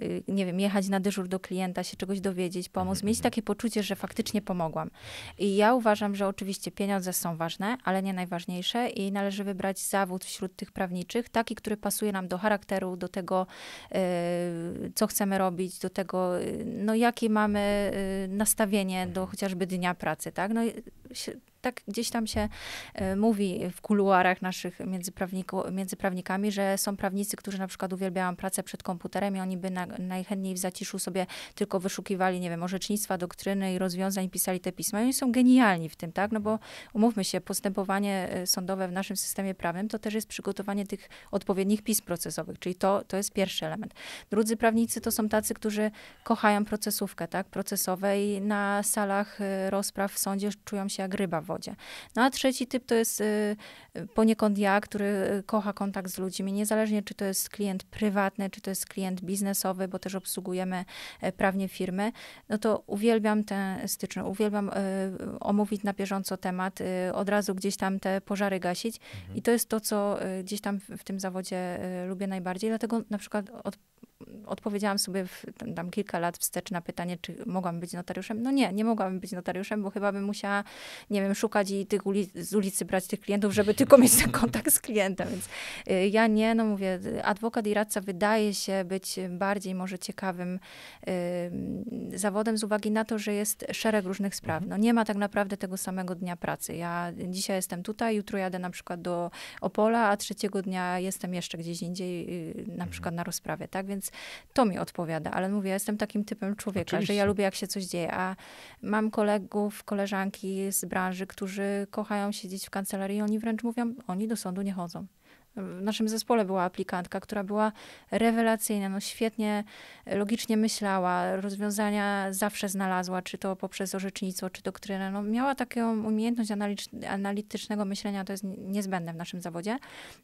y, y, nie wiem, jechać na dyżur do klienta, się czegoś dowiedzieć, pomóc, mhm. mieć mhm. takie poczucie, że faktycznie pomogłam. I ja uważam, że oczywiście pieniądze są ważne, ale nie najważniejsze i należy wybrać zawód wśród tych prawniczych, taki, który pasuje nam do charakteru, do tego, y, co chcemy robić, do tego, y, no jakie mamy y, nastawienie do mhm. chociażby dnia pracy, tak? No, tak gdzieś tam się e, mówi w kuluarach naszych między, między, prawnikami, że są prawnicy, którzy na przykład uwielbiają pracę przed komputerem i oni by na, najchętniej w zaciszu sobie tylko wyszukiwali, nie wiem, orzecznictwa, doktryny i rozwiązań, pisali te pisma i oni są genialni w tym, tak? No bo umówmy się, postępowanie e, sądowe w naszym systemie prawnym to też jest przygotowanie tych odpowiednich pism procesowych, czyli to, to jest pierwszy element. Drudzy prawnicy to są tacy, którzy kochają procesówkę, tak? Procesowe i na salach e, rozpraw w sądzie czują się jak ryba w zawodzie. No a trzeci typ to jest y, poniekąd ja, który y, kocha kontakt z ludźmi, niezależnie czy to jest klient prywatny, czy to jest klient biznesowy, bo też obsługujemy e, prawnie firmy, no to uwielbiam tę styczność, uwielbiam e, omówić na bieżąco temat, y, od razu gdzieś tam te pożary gasić mhm. i to jest to, co gdzieś tam w tym zawodzie lubię najbardziej, dlatego na przykład od odpowiedziałam sobie w, tam, tam, kilka lat wstecz na pytanie, czy mogłam być notariuszem. No nie, nie mogłam być notariuszem, bo chyba bym musiała, nie wiem, szukać i tych uli z ulicy brać tych klientów, żeby tylko mieć ten kontakt z klientem. Więc y, ja nie, no mówię, adwokat i radca wydaje się być bardziej może ciekawym y, zawodem z uwagi na to, że jest szereg różnych spraw. Mhm. No nie ma tak naprawdę tego samego dnia pracy. Ja dzisiaj jestem tutaj, jutro jadę na przykład do Opola, a trzeciego dnia jestem jeszcze gdzieś indziej, y, na mhm. przykład na rozprawie, tak? Więc to mi odpowiada. Ale mówię, ja jestem takim typem człowieka, Oczywiście. że ja lubię, jak się coś dzieje. A mam kolegów, koleżanki z branży, którzy kochają siedzieć w kancelarii i oni wręcz mówią, oni do sądu nie chodzą. W naszym zespole była aplikantka, która była rewelacyjna, no świetnie, e, logicznie myślała, rozwiązania zawsze znalazła, czy to poprzez orzecznictwo, czy doktrynę. No, miała taką umiejętność analitycznego myślenia, to jest niezbędne w naszym zawodzie.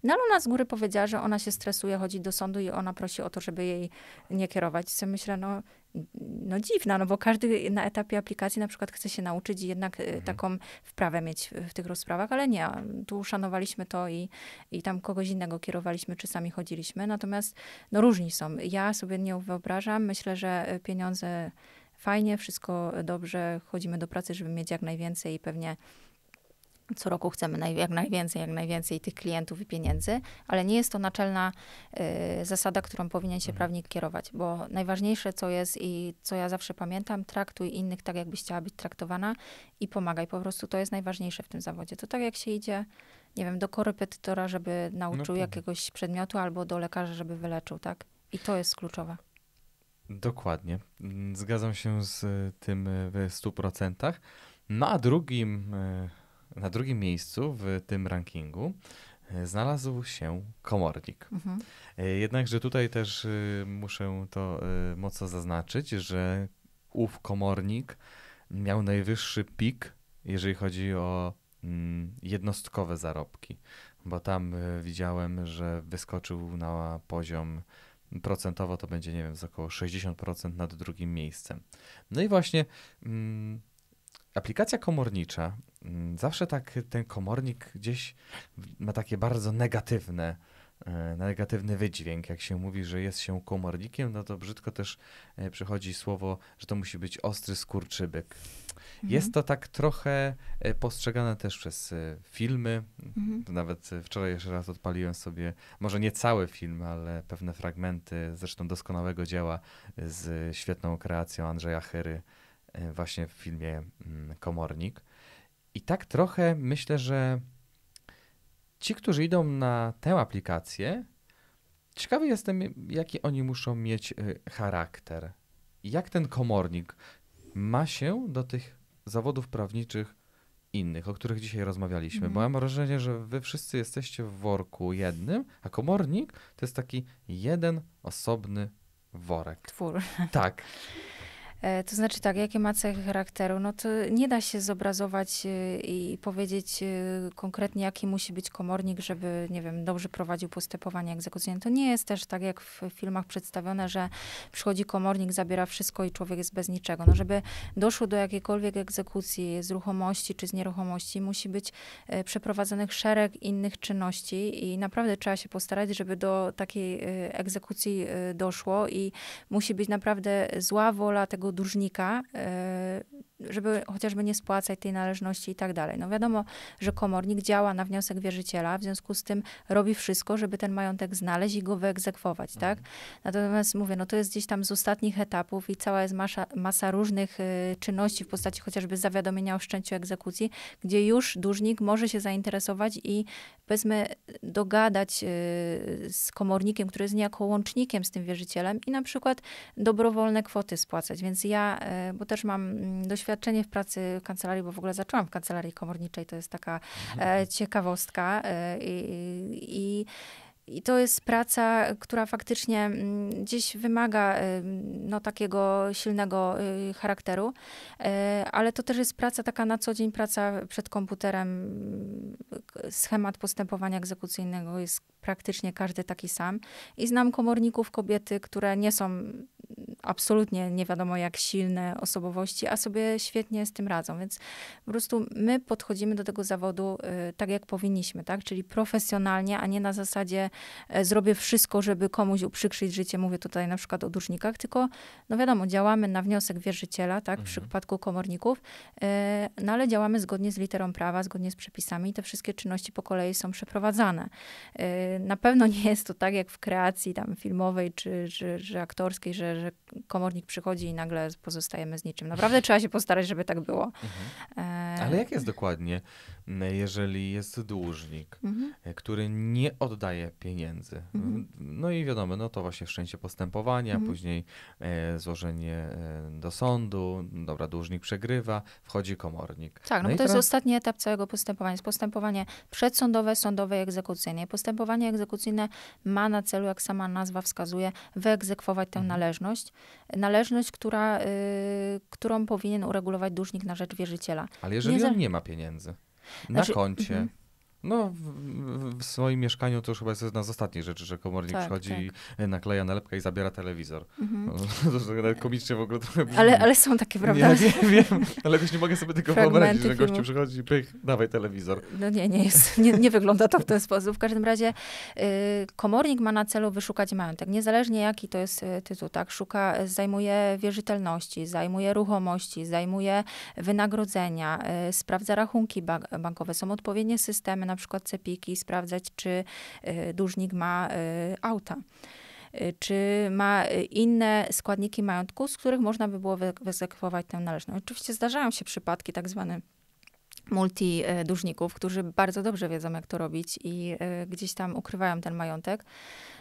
No ale ona z góry powiedziała, że ona się stresuje, chodzi do sądu i ona prosi o to, żeby jej nie kierować. Co myślę, no no dziwna, no bo każdy na etapie aplikacji na przykład chce się nauczyć i jednak y, mhm. taką wprawę mieć w, tych rozprawach, ale nie, tu uszanowaliśmy to i, i tam kogoś innego kierowaliśmy, czy sami chodziliśmy, natomiast no różni są. Ja sobie nie wyobrażam, myślę, że y, pieniądze fajnie, wszystko dobrze, chodzimy do pracy, żeby mieć jak najwięcej i pewnie co roku chcemy jak najwięcej, jak najwięcej tych klientów i pieniędzy, ale nie jest to naczelna y, zasada, którą powinien się mhm. prawnik kierować, bo najważniejsze, co jest i co ja zawsze pamiętam, traktuj innych tak, jakbyś chciała być traktowana i pomagaj. Po prostu to jest najważniejsze w tym zawodzie. To tak, jak się idzie, nie wiem, do korepetytora, żeby nauczył no tak. jakiegoś przedmiotu, albo do lekarza, żeby wyleczył, tak? I to jest kluczowe. Dokładnie. Zgadzam się z y, tym y, w 100%. No a drugim y na drugim miejscu w tym rankingu e, znalazł się komornik. Mhm. E, jednakże tutaj też e, muszę to mocno zaznaczyć, że ów komornik miał najwyższy pik, jeżeli chodzi o mm, jednostkowe zarobki, bo tam widziałem, że wyskoczył na poziom procentowo to będzie, nie wiem, z około 60% nad drugim miejscem. No i właśnie mm, aplikacja komornicza Mm, zawsze tak ten komornik gdzieś ma takie bardzo negatywne, e, negatywny wydźwięk. Jak się mówi, że jest się komornikiem, no to brzydko też e, przychodzi słowo, że to musi być ostry skurczybyk. Mhm. Jest to tak trochę e, postrzegane też przez filmy. Mhm. Nawet wczoraj jeszcze raz odpaliłem sobie, może nie cały film, ale pewne fragmenty, zresztą doskonałego dzieła z świetną kreacją Andrzeja Chyry właśnie w filmie mm, Komornik. I tak trochę myślę, że ci, którzy idą na tę aplikację, ciekawy jestem, jaki oni muszą mieć y, charakter. Jak ten komornik ma się do tych zawodów prawniczych innych, o których dzisiaj rozmawialiśmy, mm. bo mhm. mam wrażenie, że wy wszyscy jesteście w worku jednym, a komornik to jest taki jeden osobny worek. Twór. Tak. E, to znaczy tak, jakie ma cechy charakteru? No to nie da się zobrazować e, i powiedzieć e, konkretnie, jaki musi być komornik, żeby, nie wiem, dobrze prowadził postępowanie egzekucyjne. To nie jest też tak, jak w filmach przedstawione, że przychodzi komornik, zabiera wszystko i człowiek jest bez niczego. No żeby doszło do jakiejkolwiek egzekucji z ruchomości czy z nieruchomości, musi być przeprowadzonych szereg innych czynności i naprawdę trzeba się postarać, żeby do takiej egzekucji doszło i musi być naprawdę zła wola tego dłużnika e, żeby chociażby nie spłacać tej należności i tak dalej. No wiadomo, że komornik działa na wniosek wierzyciela, w związku z tym robi wszystko, żeby ten majątek znaleźć i go wyegzekwować, mhm. tak? Natomiast mówię, no to jest gdzieś tam z ostatnich etapów i cała jest masa, masa różnych y, czynności w postaci chociażby zawiadomienia o wszczęciu egzekucji, gdzie już dłużnik może się zainteresować i powiedzmy dogadać y, z komornikiem, który jest niejako łącznikiem z tym wierzycielem i na przykład dobrowolne kwoty spłacać. Więc ja, y, bo też mam mm, doświadczenie doświadczenie w pracy w kancelarii, bo w ogóle zaczęłam w kancelarii komorniczej, to jest taka mhm. e, ciekawostka e, i, i i to jest praca, która faktycznie mm, gdzieś wymaga e, no, takiego silnego charakteru, ale to też jest praca taka na co dzień, praca przed komputerem. Schemat postępowania egzekucyjnego jest praktycznie każdy taki sam. I znam komorników kobiety, które nie są absolutnie nie wiadomo jak silne osobowości, a sobie świetnie z tym radzą. Więc po prostu my podchodzimy do tego zawodu y, tak, jak powinniśmy, tak? Czyli profesjonalnie, a nie na zasadzie e, zrobię wszystko, żeby komuś uprzykrzyć życie. Mówię tutaj na przykład o dłużnikach, tylko no wiadomo, działamy na wniosek wierzyciela, tak? W mhm. przypadku komorników, y, no ale działamy zgodnie z literą prawa, zgodnie z przepisami i te wszystkie czynności po kolei są przeprowadzane. Y, na pewno nie jest to tak, jak w kreacji tam filmowej czy, czy, czy aktorskiej, że że komornik przychodzi i nagle pozostajemy z niczym. Naprawdę trzeba się postarać, żeby tak było. Mhm. E, Ale jak jest dokładnie? jeżeli jest dłużnik, mhm. E, który nie oddaje pieniędzy. Mhm. No i wiadomo, no to właśnie wszczęcie postępowania, mhm. później e, złożenie e, do sądu, dobra, dłużnik przegrywa, wchodzi komornik. Tak, no, no to teraz... jest ostatni etap całego postępowania. Jest postępowanie przedsądowe, sądowe i egzekucyjne. Postępowanie egzekucyjne ma na celu, jak sama nazwa wskazuje, wyegzekwować tę mhm. należność. Należność, która, y, którą powinien uregulować dłużnik na rzecz wierzyciela. Ale jeżeli nie on za... nie ma pieniędzy? Na znaczy, koncie. Mhm. No, w, w, swoim mieszkaniu to już chyba jest jedna z ostatnich rzeczy, że komornik tak, przychodzi, tak. Y, nakleja nalepkę i zabiera telewizor. Mhm. No, to, to tak komicznie w ogóle trochę Ale, ale są takie, prawda? Ja wiem, wiem, ale już nie mogę sobie tego Fragmenty wyobrazić, że gościu filmu. przychodzi i pych, dawaj telewizor. No nie, nie jest, nie, nie wygląda to w ten sposób. W każdym razie y, komornik ma na celu wyszukać majątek, niezależnie jaki to jest y, tytuł, tak? Szuka, zajmuje wierzytelności, zajmuje ruchomości, zajmuje wynagrodzenia, y, sprawdza rachunki bank bankowe, są odpowiednie systemy, na na przykład cepiki i sprawdzać, czy e, dłużnik ma e, auta e, czy ma inne składniki majątku, z których można by było wyegzekwować tę należność. Oczywiście zdarzają się przypadki tak zwane multidłużników, którzy bardzo dobrze wiedzą, jak to robić i gdzieś tam ukrywają ten majątek.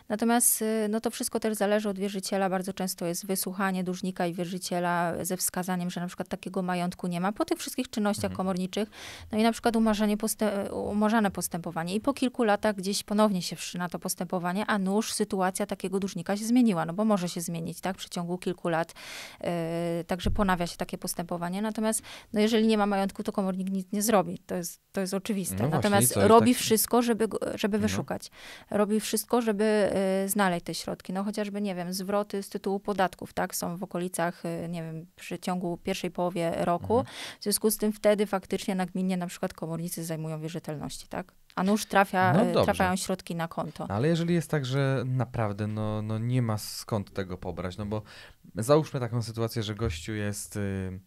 Natomiast y, no to wszystko też zależy od wierzyciela. Bardzo często jest wysłuchanie dłużnika i wierzyciela ze wskazaniem, że na przykład takiego majątku nie ma. Po tych wszystkich czynnościach mhm. komorniczych, no i na przykład umarzanie postę umarzane postępowanie. I po kilku latach gdzieś ponownie się na to postępowanie, a nuż sytuacja takiego dłużnika się zmieniła, no bo może się zmienić, tak, w przeciągu kilku lat. Yy, także ponawia się takie postępowanie. Natomiast no jeżeli nie ma majątku, to komornik nic nie zrobi. To jest, to jest oczywiste. No Natomiast właśnie, robi taki... wszystko, żeby, żeby no. wyszukać. Robi wszystko, żeby Y, znaleźć te środki. No chociażby, nie wiem, zwroty z tytułu podatków, tak, są w okolicach, y, nie wiem, przy ciągu pierwszej połowie roku. Mhm. W związku z tym wtedy faktycznie nagminnie na przykład komornicy zajmują wierzytelności, tak? A nóż trafia, no y, trafiają środki na konto. No, ale jeżeli jest tak, że naprawdę no, no nie ma skąd tego pobrać, no bo załóżmy taką sytuację, że gościu jest... Yy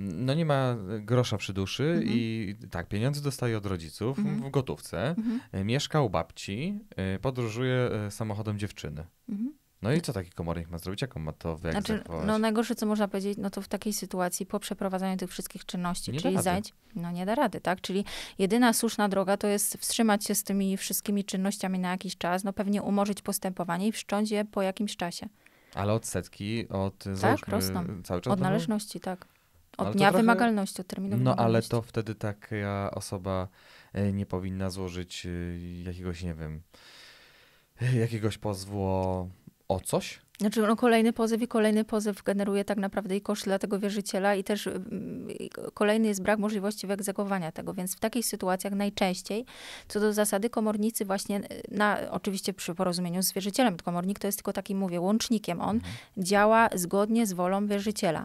no nie ma grosza przy duszy mhm. i tak, pieniądze dostaje od rodziców mhm. w gotówce, mhm. E, mieszka u babci, e, podróżuje e, samochodem dziewczyny. Mhm. No i co taki komornik ma zrobić? Jaką ma to wyegzekwować? Znaczy, no najgorsze, co można powiedzieć, no to w takiej sytuacji po przeprowadzeniu tych wszystkich czynności, nie czyli zajdź, no nie da rady, tak? Czyli jedyna słuszna droga to jest wstrzymać się z tymi wszystkimi czynnościami na jakiś czas, no pewnie umorzyć postępowanie i wszcząć je po jakimś czasie. Ale odsetki od tak, rosną. cały czas? Od należności, tak. No, od dnia trochę... wymagalności, od terminu No ale to wtedy taka osoba e, nie powinna złożyć e, jakiegoś, nie wiem, e, jakiegoś pozwu o, o coś? Znaczy, no kolejny pozew i kolejny pozew generuje tak naprawdę i koszt dla tego wierzyciela, i też mm, kolejny jest brak możliwości wyegzekwowania tego. Więc w takich sytuacjach najczęściej, co do zasady, komornicy właśnie, na, oczywiście przy porozumieniu z wierzycielem, komornik to jest tylko taki, mówię, łącznikiem, on mhm. działa zgodnie z wolą wierzyciela.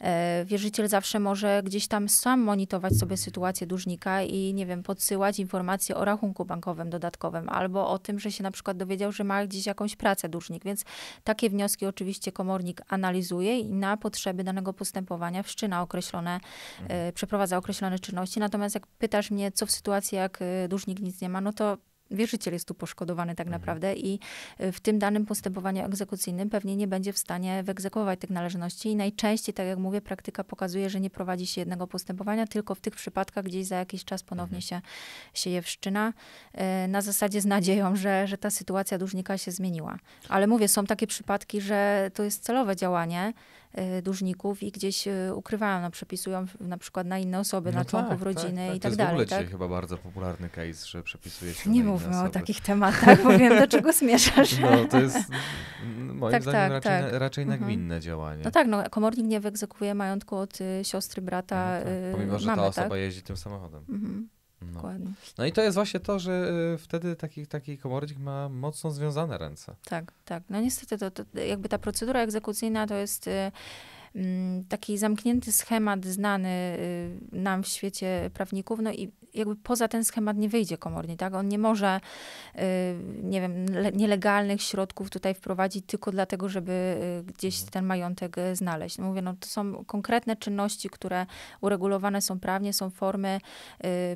E, wierzyciel zawsze może gdzieś tam sam monitorować sobie sytuację dłużnika i nie wiem, podsyłać informacje o rachunku bankowym dodatkowym albo o tym, że się na przykład dowiedział, że ma gdzieś jakąś pracę dłużnik, więc takie wnioski oczywiście komornik analizuje i na potrzeby danego postępowania wszczyna określone, mhm. e, przeprowadza określone czynności. Natomiast jak pytasz mnie, co w sytuacji, jak e, dłużnik nic nie ma, no to wierzyciel jest tu poszkodowany tak mhm. naprawdę i e, w tym danym postępowaniu egzekucyjnym pewnie nie będzie w stanie wyegzekwować tych należności i najczęściej, tak jak mówię, praktyka pokazuje, że nie prowadzi się jednego postępowania, tylko w tych przypadkach gdzieś za jakiś czas ponownie mhm. się, się je wszczyna. E, na zasadzie z nadzieją, że, że ta sytuacja dłużnika się zmieniła. Ale mówię, są takie przypadki, że to jest celowe działanie, E, dłużników i gdzieś e, ukrywają, no, przepisują na przykład na inne osoby, no na tak, członków tak, rodziny tak, tak. i tak dalej. Tak to jest w ogóle tak? dzisiaj chyba bardzo popularny case, że przepisuje się Nie mówmy o takich tematach, bo wiem, do czego zmierzasz. No to jest moim tak, zdaniem raczej, raczej mhm. nagminne mhm. działanie. No tak, no komornik nie wyegzekuje majątku od y, siostry, brata, no y, Pomimo, że mamy, ta osoba jeździ tym samochodem. Mhm. No. Dokładnie. No. no i to jest właśnie to, że y, wtedy taki, taki komornik ma mocno związane ręce. Tak, tak. No niestety to, to jakby ta procedura egzekucyjna to jest y, mm, taki zamknięty schemat znany y, nam w świecie prawników, no i jakby poza ten schemat nie wyjdzie komornik, tak? On nie może, y, nie wiem, nielegalnych środków tutaj wprowadzić tylko dlatego, żeby y, gdzieś mhm. ten majątek y, znaleźć. No mówię, no to są konkretne czynności, które uregulowane są prawnie, są formy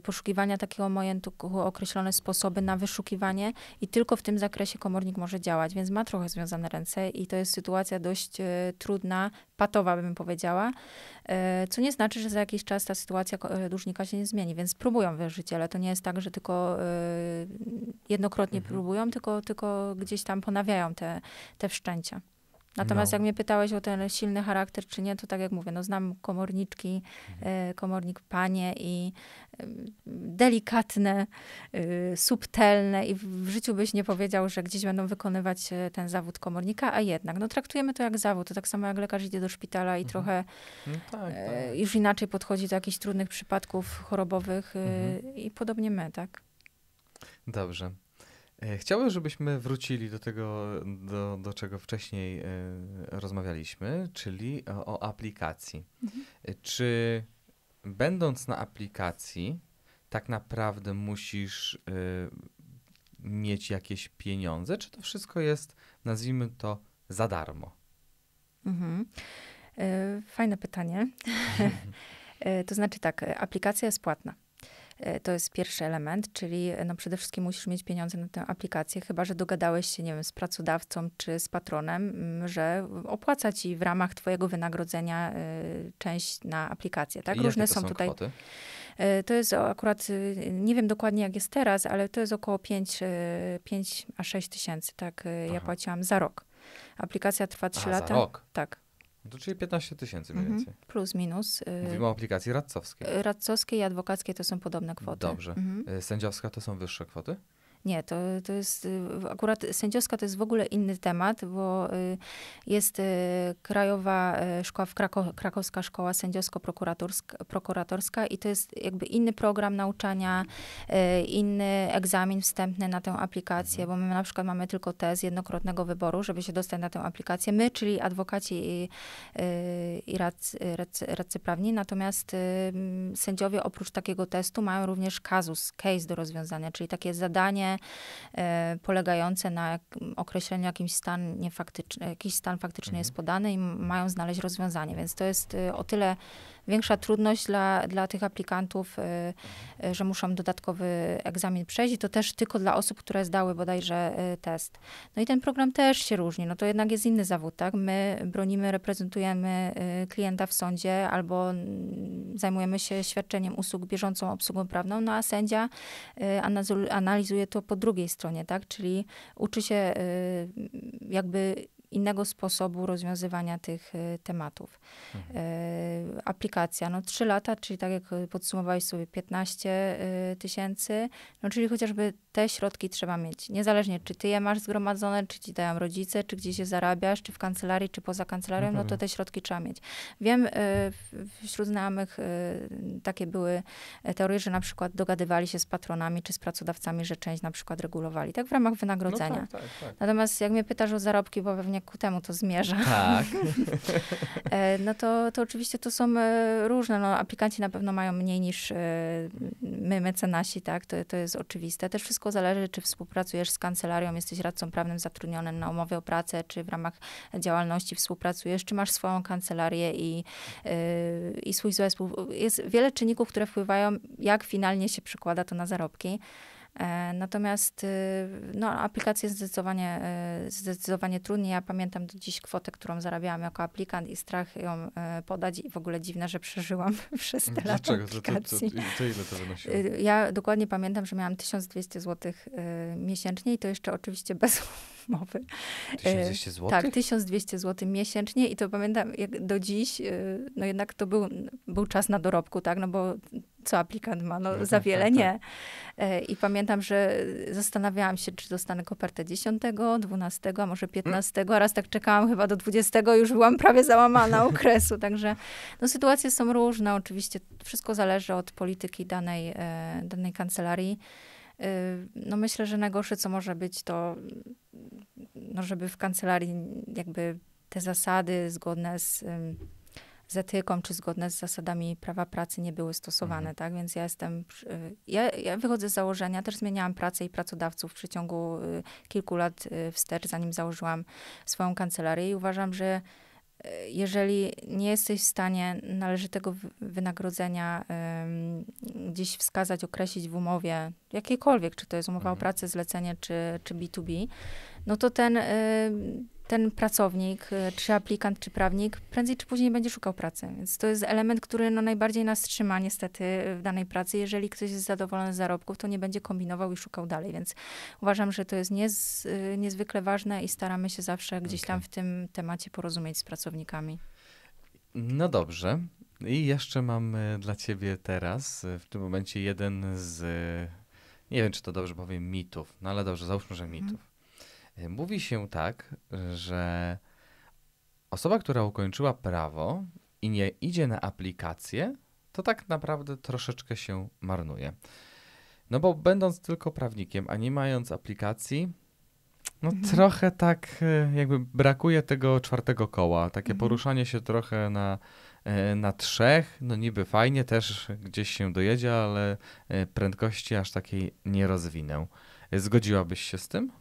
poszukiwania takiego majątku, określone sposoby na wyszukiwanie i tylko w tym zakresie komornik może działać, więc ma trochę związane ręce i to jest sytuacja dość trudna, patowa, bym powiedziała, e, co nie znaczy, że za jakiś czas ta sytuacja e, dłużnika się nie zmieni, więc próbują wierzyciele. To nie jest tak, że tylko e, jednokrotnie mhm. próbują, tylko, tylko gdzieś tam ponawiają te, te wszczęcia. Natomiast no. jak mnie pytałeś o ten silny charakter, czy nie, to tak jak mówię, no znam komorniczki, mhm. e, komornik panie i e, delikatne, e, subtelne i w życiu byś nie powiedział, że gdzieś będą wykonywać ten zawód komornika, a jednak, no traktujemy to jak zawód, to tak samo jak lekarz idzie do szpitala i mhm. trochę no tak, tak. już inaczej podchodzi do jakichś trudnych przypadków chorobowych mhm. i podobnie my, tak? Dobrze. E, chciałbym, żebyśmy wrócili do tego, do, do czego wcześniej e, rozmawialiśmy, czyli o, o aplikacji. Mhm. E, czy będąc na aplikacji, tak naprawdę musisz mieć jakieś pieniądze, czy to wszystko jest, nazwijmy to, za darmo? Mhm. Fajne pytanie. to znaczy tak, aplikacja jest płatna. E, to jest pierwszy element, czyli e, no przede wszystkim musisz mieć pieniądze na tę aplikację, chyba że dogadałeś się, nie wiem, z pracodawcą czy z patronem, mm, że opłaca ci w ramach twojego wynagrodzenia e, część na aplikację, tak? I Różne są, są, tutaj. Kwoty? To jest akurat, nie wiem dokładnie jak jest teraz, ale to jest około 5, 5 a 6 tysięcy, tak? Aha. Ja płaciłam za rok. Aplikacja trwa 3 lata. Za rok. Tak. To no, czyli 15 tysięcy mniej mhm. więcej. Mhm. Plus, minus. Yy, Mówimy o aplikacji radcowskiej. Radcowskie i adwokackie to są podobne kwoty. Dobrze. Mhm. Y, sędziowska to są wyższe kwoty? Nie, to, to jest y, akurat sędziowska to jest w ogóle inny temat, bo y, jest y, Krajowa Szkoła, w Krako, Krakowska Szkoła Sędziowsko-Prokuratorska i to jest jakby inny program nauczania, inny egzamin wstępny na tę aplikację, bo my na przykład mamy tylko test jednokrotnego wyboru, żeby się dostać na tę aplikację. My, czyli adwokaci i, i radcy, radcy prawni, natomiast sędziowie oprócz takiego testu mają również kazus, case do rozwiązania, czyli takie zadanie, E, polegające na określeniu jakimś stan jakiś stan faktyczny mhm. jest podany i mają znaleźć rozwiązanie. Więc to jest y, o tyle większa trudność dla, dla tych aplikantów, y, y, że muszą dodatkowy egzamin przejść i to też tylko dla osób, które zdały bodajże y, test. No i ten program też się różni, no to jednak jest inny zawód, tak? My bronimy, reprezentujemy klienta w sądzie albo mm, zajmujemy się świadczeniem usług bieżącą obsługą prawną, no a sędzia analizuje to po drugiej stronie, tak? Czyli uczy się jakby innego sposobu rozwiązywania tych y, tematów. Mhm. Y, aplikacja, no 3 lata, czyli tak jak podsumowałeś sobie 15 y, tysięcy, no czyli chociażby te środki trzeba mieć. Niezależnie, czy ty je masz zgromadzone, czy ci dają rodzice, czy gdzieś je zarabiasz, czy w kancelarii, czy poza kancelarią, no, to mhm. te środki trzeba mieć. Wiem, y, wśród znajomych y, takie były e, teorie, że na przykład dogadywali się z patronami, czy z pracodawcami, że część na przykład regulowali, tak w ramach wynagrodzenia. No tak, tak, tak. Natomiast jak mnie pytasz o zarobki, bo pewnie ku temu to zmierza. Tak. E, no to, to oczywiście to są e, różne, no aplikanci na pewno mają mniej niż my, mecenasi, tak, to, to jest oczywiste. Też wszystko wszystko zależy, czy współpracujesz z kancelarią, jesteś radcą prawnym zatrudnionym na umowę o pracę, czy w ramach działalności współpracujesz, czy masz swoją kancelarię i, yy, i swój zespół. Jest wiele czynników, które wpływają, jak finalnie się przekłada to na zarobki. E, natomiast y, no, aplikacje zdecydowanie, e, zdecydowanie trudniej. Ja pamiętam do dziś kwotę, którą zarabiałam jako aplikant i strach ją e, podać i w ogóle dziwne, że przeżyłam przez te lata Dlaczego? aplikacji. To, to, to, to, ile to wynosiło? Y, ja dokładnie pamiętam, że miałam 1200 zł y, miesięcznie i to jeszcze oczywiście bez mowy. 1200 zł? Tak, 1200 zł miesięcznie i to pamiętam do dziś, no jednak to był, był czas na dorobku, tak, no bo co aplikant ma? No, no za tak, wiele tak, nie. Tak. E, I pamiętam, że zastanawiałam się, czy dostanę kopertę 10, 12, a może 15, a raz tak czekałam chyba do 20, już byłam prawie załamana okresu, także no, sytuacje są różne, oczywiście wszystko zależy od polityki danej, e, danej kancelarii. E, no myślę, że najgorsze, co może być, to no żeby w kancelarii jakby te zasady zgodne z z etyką czy zgodne z zasadami prawa pracy nie były stosowane, mhm. tak? Więc ja jestem, y, ja, ja, wychodzę z założenia, też zmieniałam pracę i pracodawców w przeciągu y, kilku lat y, wstecz, zanim założyłam swoją kancelarię i uważam, że jeżeli nie jesteś w stanie należytego wynagrodzenia ym, gdzieś wskazać, określić w umowie, jakiejkolwiek, czy to jest umowa mhm. o pracę, zlecenie, czy, czy B2B, no to ten, ten pracownik, e, czy aplikant, czy prawnik, prędzej czy później będzie szukał pracy. Więc to jest element, który no, najbardziej nas trzyma niestety w danej pracy. Jeżeli ktoś jest zadowolony z zarobków, to nie będzie kombinował i szukał dalej. Więc uważam, że to jest niez, e, niezwykle ważne i staramy się zawsze gdzieś okay. tam w tym temacie porozumieć z pracownikami. No dobrze. I jeszcze mam dla ciebie teraz, e, w tym momencie, jeden z, nie wiem czy to dobrze powiem, mitów, no ale dobrze, załóżmy, że mitów. Mówi się tak, że osoba, która ukończyła prawo i nie idzie na aplikację, to tak naprawdę troszeczkę się marnuje. No bo będąc tylko prawnikiem, a nie mając aplikacji, no mhm. trochę tak e, jakby brakuje tego czwartego koła. Takie mhm. poruszanie się trochę na, e, na trzech, no niby fajnie, też gdzieś się dojedzie, ale e, prędkości aż takiej nie rozwinę. Zgodziłabyś się z tym?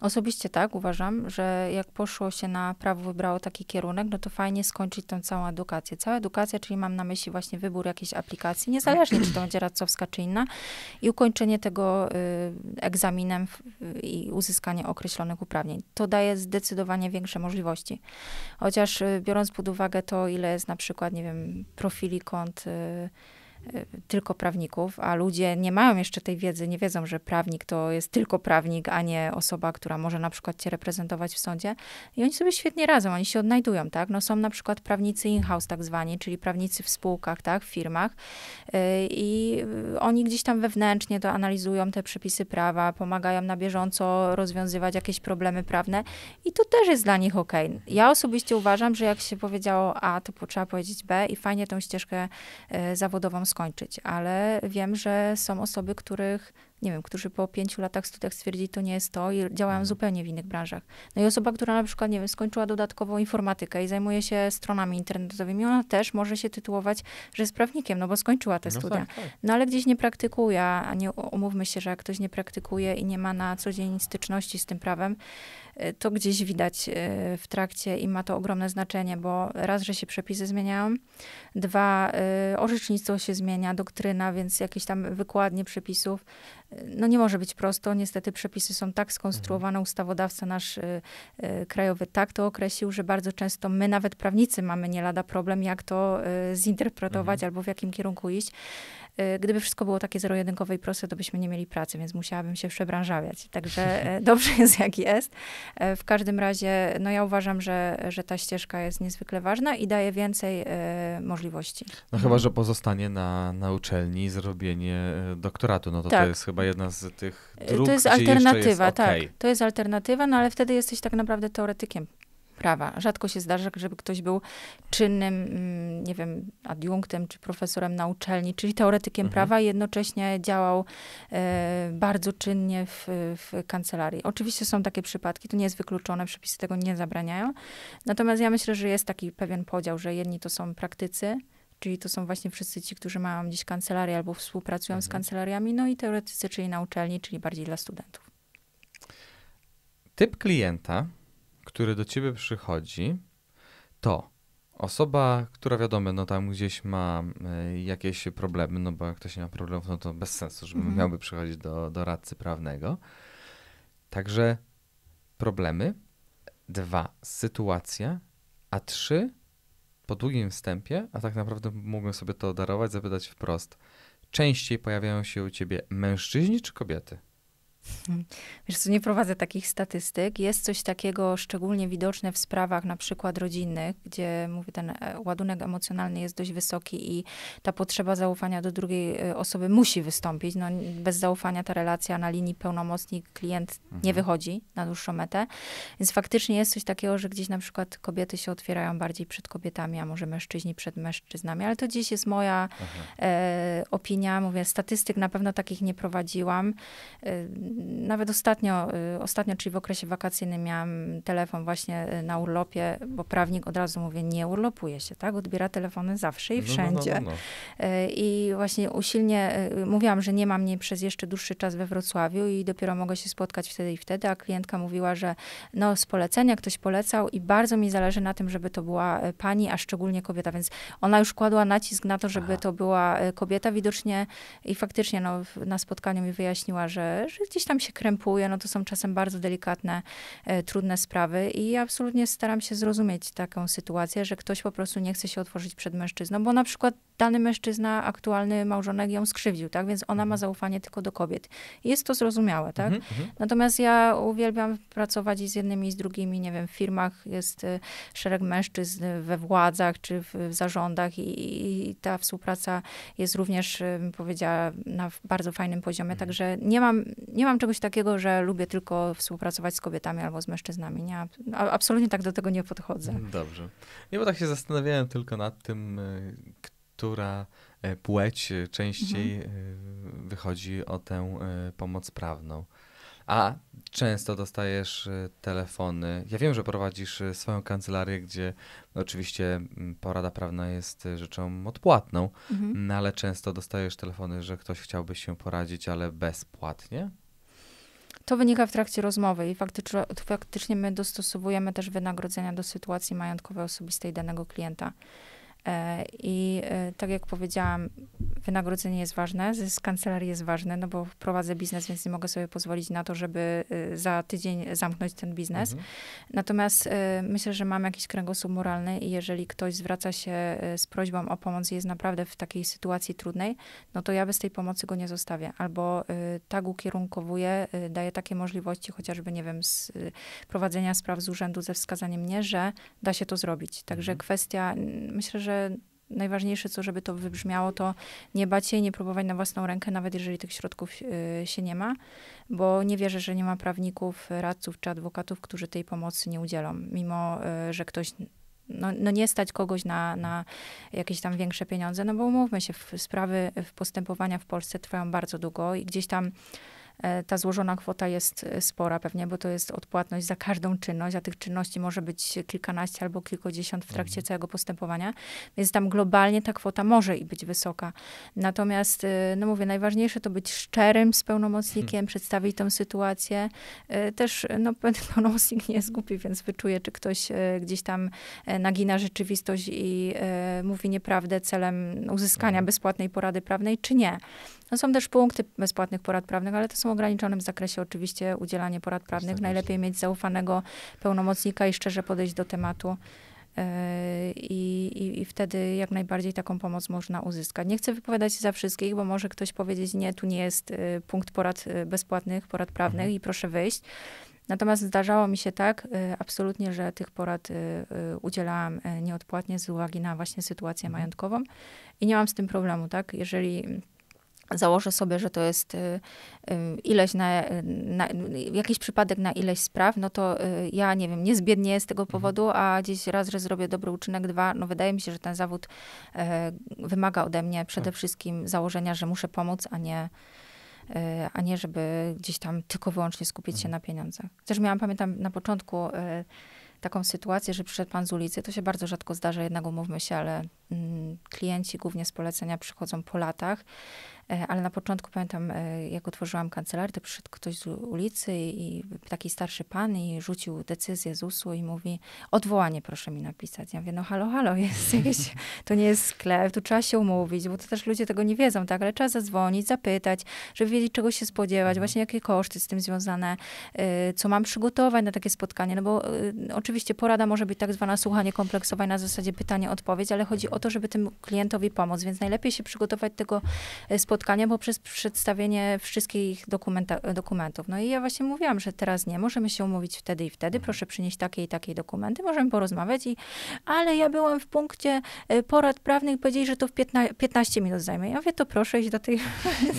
Osobiście tak uważam, że jak poszło się na prawo, wybrało taki kierunek, no to fajnie skończyć tą całą edukację. Cała edukacja, czyli mam na myśli właśnie wybór jakiejś aplikacji, niezależnie czy to będzie radcowska czy inna, i ukończenie tego y, egzaminem y, i uzyskanie określonych uprawnień. To daje zdecydowanie większe możliwości. Chociaż y, biorąc pod uwagę to, ile jest na przykład, nie wiem, profili kont y, Y, tylko prawników, a ludzie nie mają jeszcze tej wiedzy, nie wiedzą, że prawnik to jest tylko prawnik, a nie osoba, która może na przykład cię reprezentować w sądzie. I oni sobie świetnie radzą, oni się odnajdują, tak? No są na przykład prawnicy in-house tak zwani, czyli prawnicy w spółkach, tak, w firmach y, i y, oni gdzieś tam wewnętrznie to analizują te przepisy prawa, pomagają na bieżąco rozwiązywać jakieś problemy prawne i to też jest dla nich ok. Ja osobiście uważam, że jak się powiedziało A, to trzeba powiedzieć B i fajnie tą ścieżkę zawodową skończyć skończyć, ale wiem, że są osoby, których, nie wiem, którzy po pięciu latach studiach stwierdzili, to nie jest to i działają mhm. zupełnie w innych branżach. No i osoba, która na przykład, nie wiem, skończyła dodatkową informatykę i zajmuje się stronami internetowymi, ona też może się tytułować, że jest prawnikiem, no bo skończyła te no studia. Tak, tak. No ale gdzieś nie praktykuje, a nie umówmy się, że jak ktoś nie praktykuje i nie ma na co dzień styczności z tym prawem, Y, to gdzieś widać y, w trakcie i ma to ogromne znaczenie, bo raz, że się przepisy zmieniają, dwa, y, orzecznictwo się zmienia, doktryna, więc jakieś tam wykładnie przepisów. No nie może być prosto, niestety przepisy są tak skonstruowane, ustawodawca nasz krajowy tak to określił, że bardzo często my, nawet prawnicy, mamy nie lada problem, jak to zinterpretować mhm. albo w jakim kierunku iść. Y, gdyby wszystko było takie zero-jedynkowe i proste, to byśmy nie mieli pracy, więc musiałabym się przebranżawiać. Także e, dobrze jest, jak jest. E, w każdym razie, no ja uważam, że, że ta ścieżka jest niezwykle ważna i daje więcej e, możliwości. No chyba, że pozostanie na, na uczelni zrobienie doktoratu, no to tak. to jest chyba jedna z tych dróg, To jest alternatywa, jest okay. tak. To jest alternatywa, no ale wtedy jesteś tak naprawdę teoretykiem prawa. Rzadko się zdarza, żeby ktoś był czynnym, mm, nie wiem, adiunktem czy profesorem na uczelni, czyli teoretykiem mhm. prawa i jednocześnie działał e, bardzo czynnie w, w kancelarii. Oczywiście są takie przypadki, to nie jest wykluczone, przepisy tego nie zabraniają. Natomiast ja myślę, że jest taki pewien podział, że jedni to są praktycy, czyli to są właśnie wszyscy ci, którzy mają gdzieś kancelarię albo współpracują mhm. z kancelariami, no i teoretycy, czyli na uczelni, czyli bardziej dla studentów. Typ klienta który do ciebie przychodzi, to osoba, która wiadomo, no tam gdzieś ma e, jakieś problemy, no bo jak ktoś nie ma problemów, no to bez sensu, żeby mm. miałby przychodzić do doradcy prawnego. Także problemy, dwa, sytuacja, a trzy, po długim wstępie, a tak naprawdę mógłbym sobie to darować, zapytać wprost, częściej pojawiają się u ciebie mężczyźni czy kobiety? Wiesz co, nie prowadzę takich statystyk. Jest coś takiego szczególnie widoczne w sprawach na przykład rodzinnych, gdzie mówię, ten e, ładunek emocjonalny jest dość wysoki i ta potrzeba zaufania do drugiej e, osoby musi wystąpić. No, bez zaufania ta relacja na linii pełnomocnik-klient mhm. nie wychodzi na dłuższą metę. Więc faktycznie jest coś takiego, że gdzieś na przykład kobiety się otwierają bardziej przed kobietami, a może mężczyźni przed mężczyznami. Ale to gdzieś jest moja e, opinia. Mówię, statystyk na pewno takich nie prowadziłam. E, nawet ostatnio, y, ostatnio, czyli w okresie wakacyjnym miałam telefon właśnie y, na urlopie, bo prawnik od razu mówi, nie urlopuje się, tak? Odbiera telefony zawsze i no, no, no, wszędzie. No, no, no, I właśnie usilnie mówiłam, że nie ma mnie przez jeszcze dłuższy czas we Wrocławiu i dopiero mogę się spotkać wtedy i wtedy, a klientka mówiła, że no z polecenia ktoś polecał i bardzo mi zależy na tym, żeby to była pani, a szczególnie kobieta, więc ona już kładła nacisk na to, żeby Aha. to była kobieta widocznie i faktycznie no, na spotkaniu mi wyjaśniła, że, że gdzieś tam się krępuje, no to są czasem bardzo delikatne, e, trudne sprawy i absolutnie staram się zrozumieć taką sytuację, że ktoś po prostu nie chce się otworzyć przed mężczyzną, bo na przykład dany mężczyzna, aktualny małżonek ją skrzywdził, tak? Więc ona ma mhm. zaufanie tylko do kobiet. Jest to zrozumiałe, tak? Mm -hmm. Natomiast ja uwielbiam pracować i z jednymi, i z drugimi, nie wiem, w firmach jest y, szereg mężczyzn we władzach, czy w, w zarządach i, i, ta współpraca jest również, y, powiedziała, na bardzo fajnym poziomie, mm -hmm. także nie mam, nie nie mam czegoś takiego, że lubię tylko współpracować z kobietami albo z mężczyznami. Nie, absolutnie tak do tego nie podchodzę. Dobrze. Nie, bo tak się zastanawiałem tylko nad tym, y, która e, płeć y, częściej mhm. Y, wychodzi o tę pomoc prawną. A często dostajesz telefony. Ja wiem, że prowadzisz swoją kancelarię, gdzie oczywiście mm, porada prawna jest rzeczą odpłatną, mhm. No, ale często dostajesz telefony, że ktoś chciałby się poradzić, ale bezpłatnie. To wynika w trakcie rozmowy i faktycznie, faktycznie my dostosowujemy też wynagrodzenia do sytuacji majątkowej osobistej danego klienta. E, I e, tak jak powiedziałam, wynagrodzenie jest ważne, zysk kancelarii jest ważne no bo prowadzę biznes, więc nie mogę sobie pozwolić na to, żeby e, za tydzień zamknąć ten biznes. Mhm. Natomiast myślę, że mam jakiś kręgosłup moralny i jeżeli ktoś zwraca się z prośbą o pomoc i jest naprawdę w takiej sytuacji trudnej, no to ja bez tej pomocy go nie zostawię. Albo tak ukierunkowuję, daję takie możliwości, chociażby, nie wiem, z prowadzenia spraw z urzędu ze wskazaniem mnie, że da się to zrobić. Także mhm. kwestia, myślę, że najważniejsze, co żeby to wybrzmiało, to nie bać się i nie próbować na własną rękę, nawet jeżeli tych środków y, się nie ma, bo nie wierzę, że nie ma prawników, radców czy adwokatów, którzy tej pomocy nie udzielą, mimo y, że ktoś no, no nie stać kogoś na, na jakieś tam większe pieniądze, no bo umówmy się, sprawy w postępowania w Polsce trwają bardzo długo i gdzieś tam E, ta złożona kwota jest e, spora pewnie, bo to jest odpłatność za każdą czynność, a tych czynności może być kilkanaście albo kilkudziesiąt w trakcie mhm. całego postępowania, więc tam globalnie ta kwota może i być wysoka. Natomiast, e, no mówię, najważniejsze to być szczerym z pełnomocnikiem, hmm. przedstawić tą sytuację. Też, no pełnomocnik nie jest głupi, więc wyczuje, czy ktoś gdzieś tam nagina rzeczywistość i mówi nieprawdę celem uzyskania mhm. bezpłatnej porady prawnej, czy nie. No są też punkty bezpłatnych porad prawnych, ale to są w ograniczonym zakresie oczywiście udzielanie porad prawnych. Najlepiej mieć zaufanego pełnomocnika i szczerze podejść do tematu. E, I, i, I, wtedy jak najbardziej taką pomoc można uzyskać. Nie chcę wypowiadać się za wszystkich, bo może ktoś powiedzieć, nie, tu nie jest e, punkt porad e, bezpłatnych, porad prawnych mhm. i proszę wyjść. Natomiast zdarzało mi się tak absolutnie, że tych porad udzielałam nieodpłatnie z uwagi na właśnie sytuację mhm. majątkową i nie mam z tym problemu, tak? Jeżeli założę sobie, że to jest y, y, ileś na, na, jakiś przypadek na ileś spraw, no to y, ja nie wiem, nie zbiednieję z tego mhm. powodu, a gdzieś raz, że zrobię dobry uczynek, dwa, no wydaje mi się, że ten zawód wymaga ode mnie przede tak. wszystkim założenia, że muszę pomóc, a nie a nie żeby gdzieś tam tylko wyłącznie skupić się mhm. na pieniądzach. Też miałam, pamiętam na początku taką sytuację, że przyszedł pan z ulicy. To się bardzo rzadko zdarza, jednak umówmy się, ale mm, klienci głównie z polecenia przychodzą po latach E, ale na początku pamiętam, e, jak otworzyłam kancelarię, to przyszedł ktoś z ulicy i, taki starszy pan i rzucił decyzję ZUS-u i mówi, odwołanie proszę mi napisać. Ja mówię, no halo, halo, jest jakieś, to nie jest sklep, tu trzeba się umówić, bo to też ludzie tego nie wiedzą, tak, ale trzeba zadzwonić, zapytać, żeby wiedzieć, czego się spodziewać, mhm. właśnie jakie koszty z tym związane, e, co mam przygotować na takie spotkanie, no bo oczywiście porada może być tak zwana słuchanie kompleksowe na zasadzie pytanie-odpowiedź, ale chodzi o to, żeby temu klientowi pomóc, więc najlepiej się przygotować tego spotkania spotkania poprzez przedstawienie wszystkich dokumentów. No i ja właśnie mówiłam, że teraz nie, możemy się umówić wtedy i wtedy, mhm. proszę przynieść takie i takie dokumenty, możemy porozmawiać. I, ale ja byłam w punkcie y, porad prawnych, powiedzieli, że to w 15 minut zajmie. Ja mówię, to proszę iść do, tej,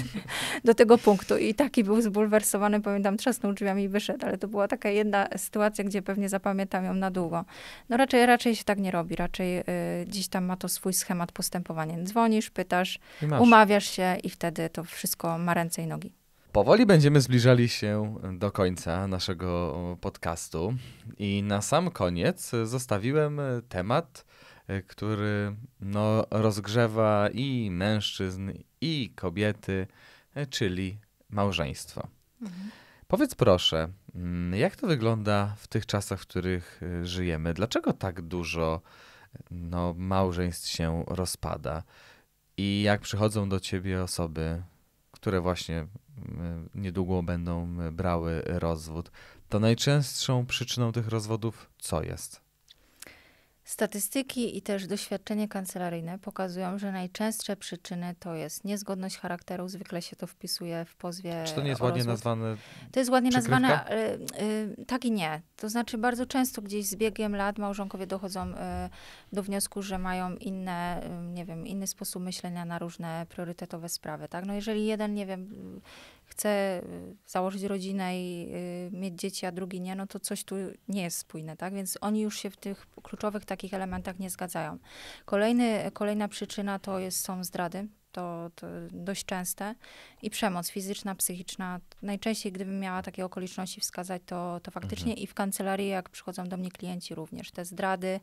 do tego punktu. I taki był zbulwersowany, pamiętam, trzasnął drzwiami i wyszedł, ale to była taka jedna sytuacja, gdzie pewnie zapamiętam ją na długo. No raczej, raczej się tak nie robi, raczej y, gdzieś tam ma to swój schemat postępowania. Dzwonisz, pytasz, umawiasz się i wtedy to wszystko ma ręce i nogi. Powoli będziemy zbliżali się do końca naszego podcastu i na sam koniec zostawiłem temat, który no, rozgrzewa i mężczyzn, i kobiety, czyli małżeństwo. Mhm. Powiedz proszę, mm, jak to wygląda w tych czasach, w których żyjemy? Dlaczego tak dużo no, małżeństw się rozpada? I jak przychodzą do ciebie osoby, które właśnie mm, niedługo będą mm, brały rozwód, to najczęstszą przyczyną tych rozwodów co jest? Statystyki i też doświadczenie kancelaryjne pokazują, że najczęstsze przyczyny to jest niezgodność charakteru, zwykle się to wpisuje w pozwie. Czy to nie jest ładnie nazwane? To jest ładnie przykrywka? nazwane, ale, y, tak i nie. To znaczy bardzo często gdzieś z biegiem lat małżonkowie dochodzą y, do wniosku, że mają inne, y, nie wiem, inny sposób myślenia na różne priorytetowe sprawy, tak? No jeżeli jeden, nie wiem, chce y, założyć rodzinę i y, mieć dzieci, a drugi nie, no to coś tu nie jest spójne, tak? Więc oni już się w tych kluczowych takich elementach nie zgadzają. Kolejny, kolejna przyczyna to jest, są zdrady. To, to, dość częste. I przemoc fizyczna, psychiczna. Najczęściej, gdybym miała takie okoliczności wskazać, to, to faktycznie mhm. i w kancelarii, jak przychodzą do mnie klienci również. Te zdrady,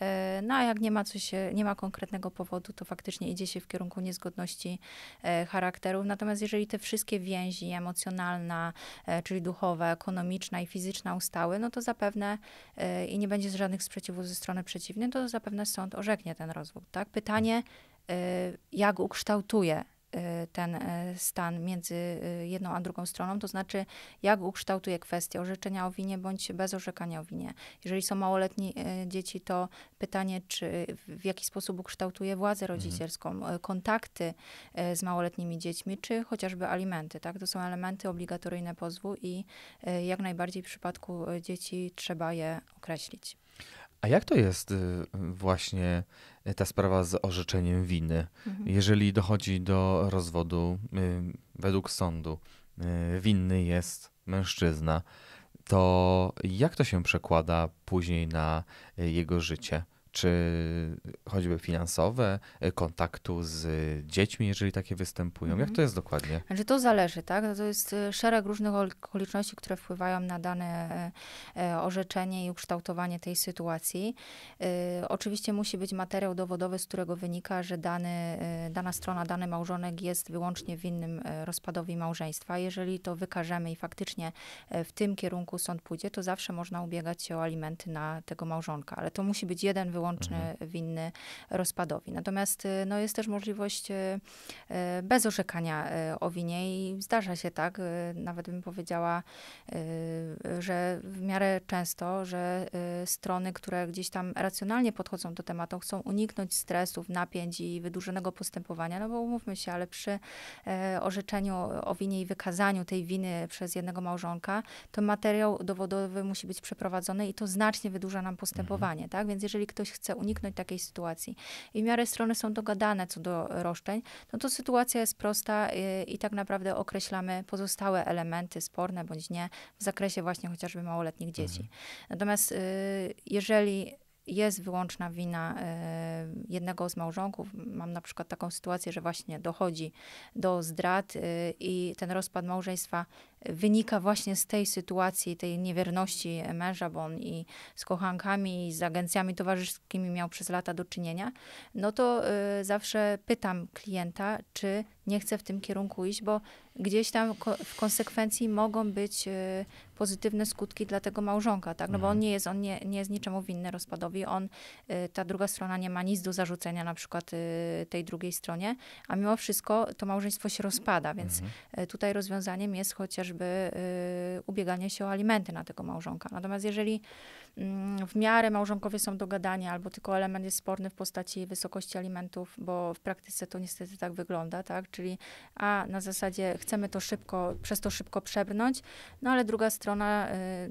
E, no a jak nie ma, coś, nie ma konkretnego powodu, to faktycznie idzie się w kierunku niezgodności e, charakterów. Natomiast jeżeli te wszystkie więzi emocjonalna, e, czyli duchowa, ekonomiczna i fizyczna ustały, no to zapewne i nie będzie żadnych sprzeciwów ze strony przeciwnej, to zapewne sąd orzeknie ten rozwód. Tak? Pytanie, jak ukształtuje Y, ten y, stan między y, jedną a drugą stroną, to znaczy jak ukształtuje kwestię orzeczenia o winie bądź bez orzekania o winie. Jeżeli są małoletnie dzieci, to pytanie, czy w jaki sposób ukształtuje władzę mhm. rodzicielską, kontakty z małoletnimi dziećmi, czy chociażby alimenty. Tak? To są elementy obligatoryjne pozwu i jak najbardziej w przypadku dzieci trzeba je określić. A jak to jest y, właśnie y, ta sprawa z orzeczeniem winy? Mhm. Jeżeli dochodzi do rozwodu y, według sądu, winny jest mężczyzna, to jak to się przekłada później na jego życie? czy choćby finansowe, e, kontaktu z dziećmi, jeżeli takie występują? Mhm. Jak to jest dokładnie? Znaczy to zależy, tak? To jest e, szereg różnych okoliczności, które wpływają na dane e, orzeczenie i ukształtowanie tej sytuacji. Oczywiście musi być materiał dowodowy, z którego wynika, że dany, dana strona, dany małżonek jest wyłącznie winnym rozpadowi małżeństwa. Jeżeli to wykażemy i faktycznie w tym kierunku sąd pójdzie, to zawsze można ubiegać się o alimenty na tego małżonka, ale to musi być jeden wyłączny wyłącznie mhm. winny rozpadowi. Natomiast y, no, jest też możliwość y, y, bez orzekania o winie i zdarza się tak, nawet bym powiedziała, że w miarę często, że strony, które gdzieś tam racjonalnie podchodzą do tematu, chcą uniknąć stresów, napięć i wydłużonego postępowania, no bo umówmy się, ale przy e, orzeczeniu o winie i wykazaniu tej winy przez jednego małżonka, to materiał dowodowy musi być przeprowadzony i to znacznie wydłuża nam mhm. postępowanie, mhm. tak? Więc jeżeli ktoś chce uniknąć takiej sytuacji i w miarę strony są dogadane co do roszczeń, no to sytuacja jest prosta i, y, i tak naprawdę określamy pozostałe elementy sporne bądź nie w zakresie właśnie chociażby małoletnich mhm. dzieci. Mhm. Natomiast y, jeżeli jest wyłączna wina y, jednego z małżonków. Mam na przykład taką sytuację, że właśnie dochodzi do zdrad y, i ten rozpad małżeństwa wynika właśnie z tej sytuacji, tej niewierności męża, bo on i z kochankami, i z agencjami towarzyskimi miał przez lata do czynienia, no to y, zawsze pytam klienta, czy nie chce w tym kierunku iść, bo gdzieś tam ko w konsekwencji mogą być y, pozytywne skutki dla tego małżonka, tak? No mhm. bo on mhm. nie jest, on nie, nie jest niczemu winny rozpadowi, on, y, ta druga strona nie ma nic do zarzucenia na przykład y, tej drugiej stronie, a mimo wszystko to małżeństwo się rozpada, więc mhm. Y, tutaj rozwiązaniem jest chociaż chociażby y, ubiegania się o alimenty na tego małżonka. Natomiast jeżeli mm, w miarę małżonkowie są dogadani albo tylko element jest sporny w postaci wysokości alimentów, bo w praktyce to niestety tak wygląda, tak? Czyli a na zasadzie chcemy to szybko, przez to szybko przebrnąć, no ale druga strona y,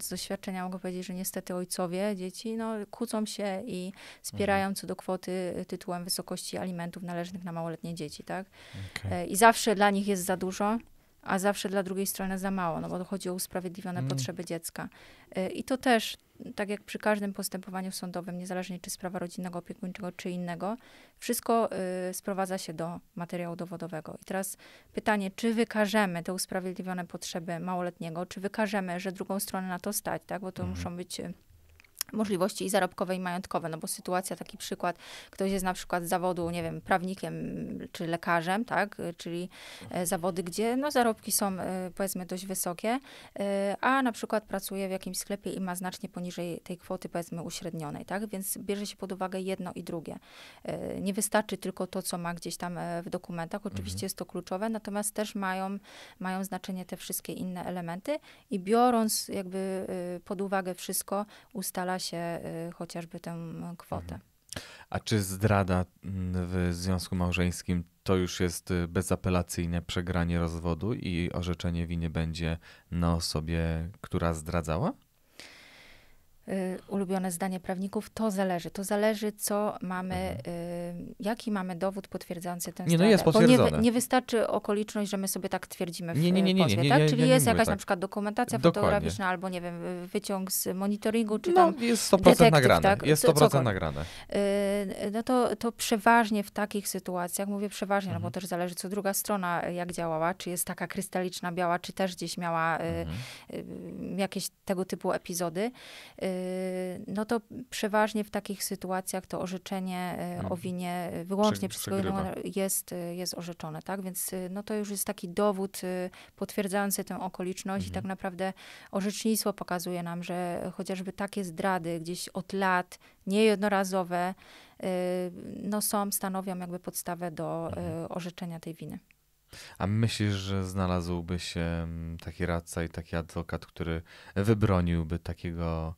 z doświadczenia mogę powiedzieć, że niestety ojcowie dzieci no, kłócą się i spierają mhm. co do kwoty y, tytułem wysokości alimentów należnych na małoletnie dzieci, tak? Okay. I zawsze dla nich jest za dużo a zawsze dla drugiej strony za mało, no bo to chodzi o usprawiedliwione mm. potrzeby dziecka. Y, I to też, tak jak przy każdym postępowaniu sądowym, niezależnie czy sprawa rodzinnego, opiekuńczego, czy innego, wszystko y, sprowadza się do materiału dowodowego. I teraz pytanie, czy wykażemy te usprawiedliwione potrzeby małoletniego, czy wykażemy, że drugą stronę na to stać, tak, bo to mm. muszą być y, możliwości i zarobkowe, i majątkowe, no bo sytuacja, taki przykład, ktoś jest na przykład z zawodu, nie wiem, prawnikiem czy lekarzem, tak, czyli e, zawody, gdzie no zarobki są e, powiedzmy dość wysokie, e, a na przykład pracuje w jakimś sklepie i ma znacznie poniżej tej kwoty powiedzmy uśrednionej, tak, więc bierze się pod uwagę jedno i drugie. Nie wystarczy tylko to, co ma gdzieś tam w dokumentach, mhm. oczywiście mhm. jest to kluczowe, natomiast też mają, mają znaczenie te wszystkie inne elementy i biorąc jakby pod uwagę wszystko, ustala się y, chociażby tę kwotę. Mhm. A czy zdrada mm, w związku małżeńskim to już jest y, bezapelacyjne przegranie rozwodu i orzeczenie winy będzie na osobie, która zdradzała? Y, ulubione zdanie prawników, to zależy. To zależy, co mamy, mhm. Y, jaki mamy dowód potwierdzający ten Nie, no jest potwierdzone. Bo nie, nie, wystarczy okoliczność, że my sobie tak twierdzimy w nie, nie, nie, nie, pozwie, nie, tak? nie, nie Czyli jest jakaś tak. na przykład dokumentacja Dokładnie. fotograficzna albo, nie wiem, wyciąg z monitoringu, czy no, tam jest 100% detektyw, nagrane. Tak? Jest 100% nagrane. Y, no to, to przeważnie w takich sytuacjach, mówię przeważnie, mhm. no bo mhm. też zależy, co druga strona jak działała, czy jest taka krystaliczna biała, czy też gdzieś miała mhm. jakieś tego typu epizody Yy, no to przeważnie w takich sytuacjach to orzeczenie yy, mhm. o winie yy, wyłącznie przyswojonego jest, jest orzeczone, tak? Więc no to już jest taki dowód potwierdzający tę okoliczność mhm. i tak mhm. naprawdę orzecznictwo pokazuje nam, że chociażby takie zdrady gdzieś od lat, niejednorazowe, no są, stanowią jakby podstawę do mhm. orzeczenia tej winy. A myślisz, że znalazłby się mm, taki radca i taki adwokat, który wybroniłby takiego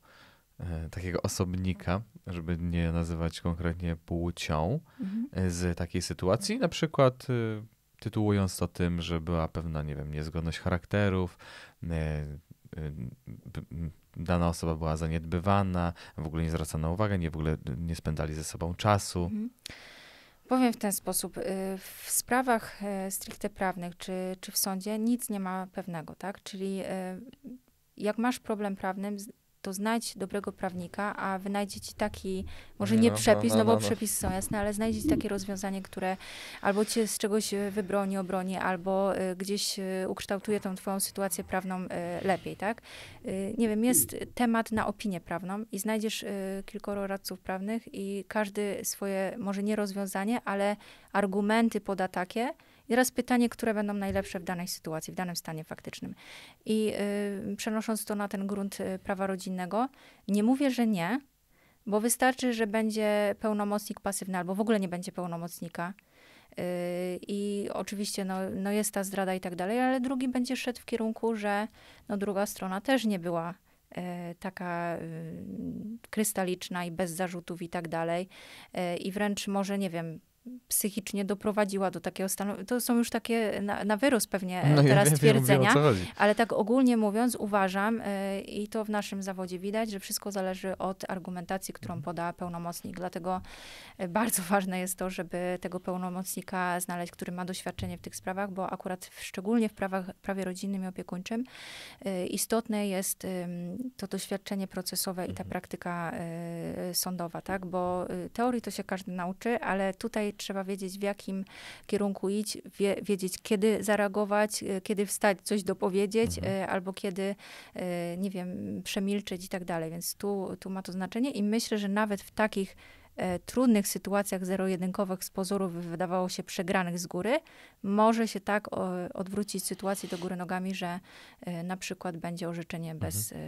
E, takiego osobnika, żeby nie nazywać konkretnie płcią, mhm. e, z takiej sytuacji, na przykład e, tytułując to tym, że była pewna, nie wiem, niezgodność charakterów, dana osoba była zaniedbywana, w ogóle nie zwracana uwagi, nie w ogóle nie spędzali ze sobą czasu. Mhm. Powiem w ten sposób. W sprawach stricte prawnych czy, czy w sądzie nic nie ma pewnego, tak? Czyli jak masz problem prawny, to znajdź dobrego prawnika, a wynajdzie ci taki, może nie no, przepis, no, no, no bo no. przepisy są jasne, ale znajdzie ci takie rozwiązanie, które albo cię z czegoś e, wybroni, obroni, albo y, gdzieś y, ukształtuje tą twoją sytuację prawną y, lepiej, tak? nie wiem, jest temat na opinię prawną i znajdziesz kilkoro radców prawnych i każdy swoje, może nie rozwiązanie, ale argumenty poda takie, i teraz pytanie, które będą najlepsze w danej sytuacji, w danym stanie faktycznym. I y, przenosząc to na ten grunt y, prawa rodzinnego, nie mówię, że nie, bo wystarczy, że będzie pełnomocnik pasywny albo w ogóle nie będzie pełnomocnika. Y, I oczywiście no, no jest ta zdrada i tak dalej, ale drugi będzie szedł w kierunku, że no, druga strona też nie była taka krystaliczna i bez zarzutów i tak dalej. I wręcz może, nie wiem, psychicznie doprowadziła do takiego stanu. To są już takie na, na wyrost pewnie no teraz ja twierdzenia, ale tak ogólnie mówiąc uważam yy, i to w naszym zawodzie widać, że wszystko zależy od argumentacji, którą mhm. poda pełnomocnik. Dlatego e, bardzo ważne jest to, żeby tego pełnomocnika znaleźć, który ma doświadczenie w tych sprawach, bo akurat w, szczególnie w prawach, prawie rodzinnym i opiekuńczym yy, istotne jest yy, to doświadczenie procesowe i ta mhm. praktyka sądowa, tak? Bo teorii to się każdy nauczy, ale tutaj trzeba wiedzieć w jakim kierunku iść, wie, wiedzieć kiedy zareagować, e, kiedy wstać, coś dopowiedzieć mhm. E, albo kiedy, e, nie wiem, przemilczeć i tak dalej. Więc tu, tu ma to znaczenie i myślę, że nawet w takich trudnych sytuacjach zero-jedynkowych z pozoru wydawało się przegranych z góry, może się tak o, odwrócić sytuację do góry nogami, że na przykład będzie orzeczenie mhm. bez, mhm.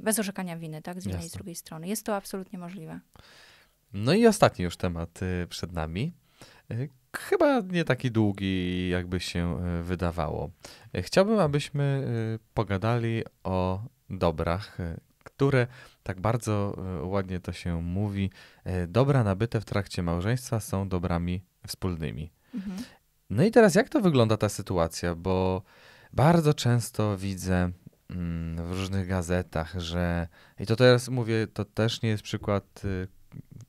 bez orzekania winy, tak, z jednej i z drugiej strony. Jest to absolutnie możliwe. No i ostatni już temat y, przed nami. Chyba nie taki długi, jakby się e, wydawało. Chciałbym, abyśmy e, pogadali o dobrach, e, które tak bardzo ładnie to się mówi. Dobra nabyte w trakcie małżeństwa są dobrami wspólnymi. Mhm. No i teraz, jak to wygląda ta sytuacja? Bo bardzo często widzę mm, w różnych gazetach, że i to teraz mówię, to też nie jest przykład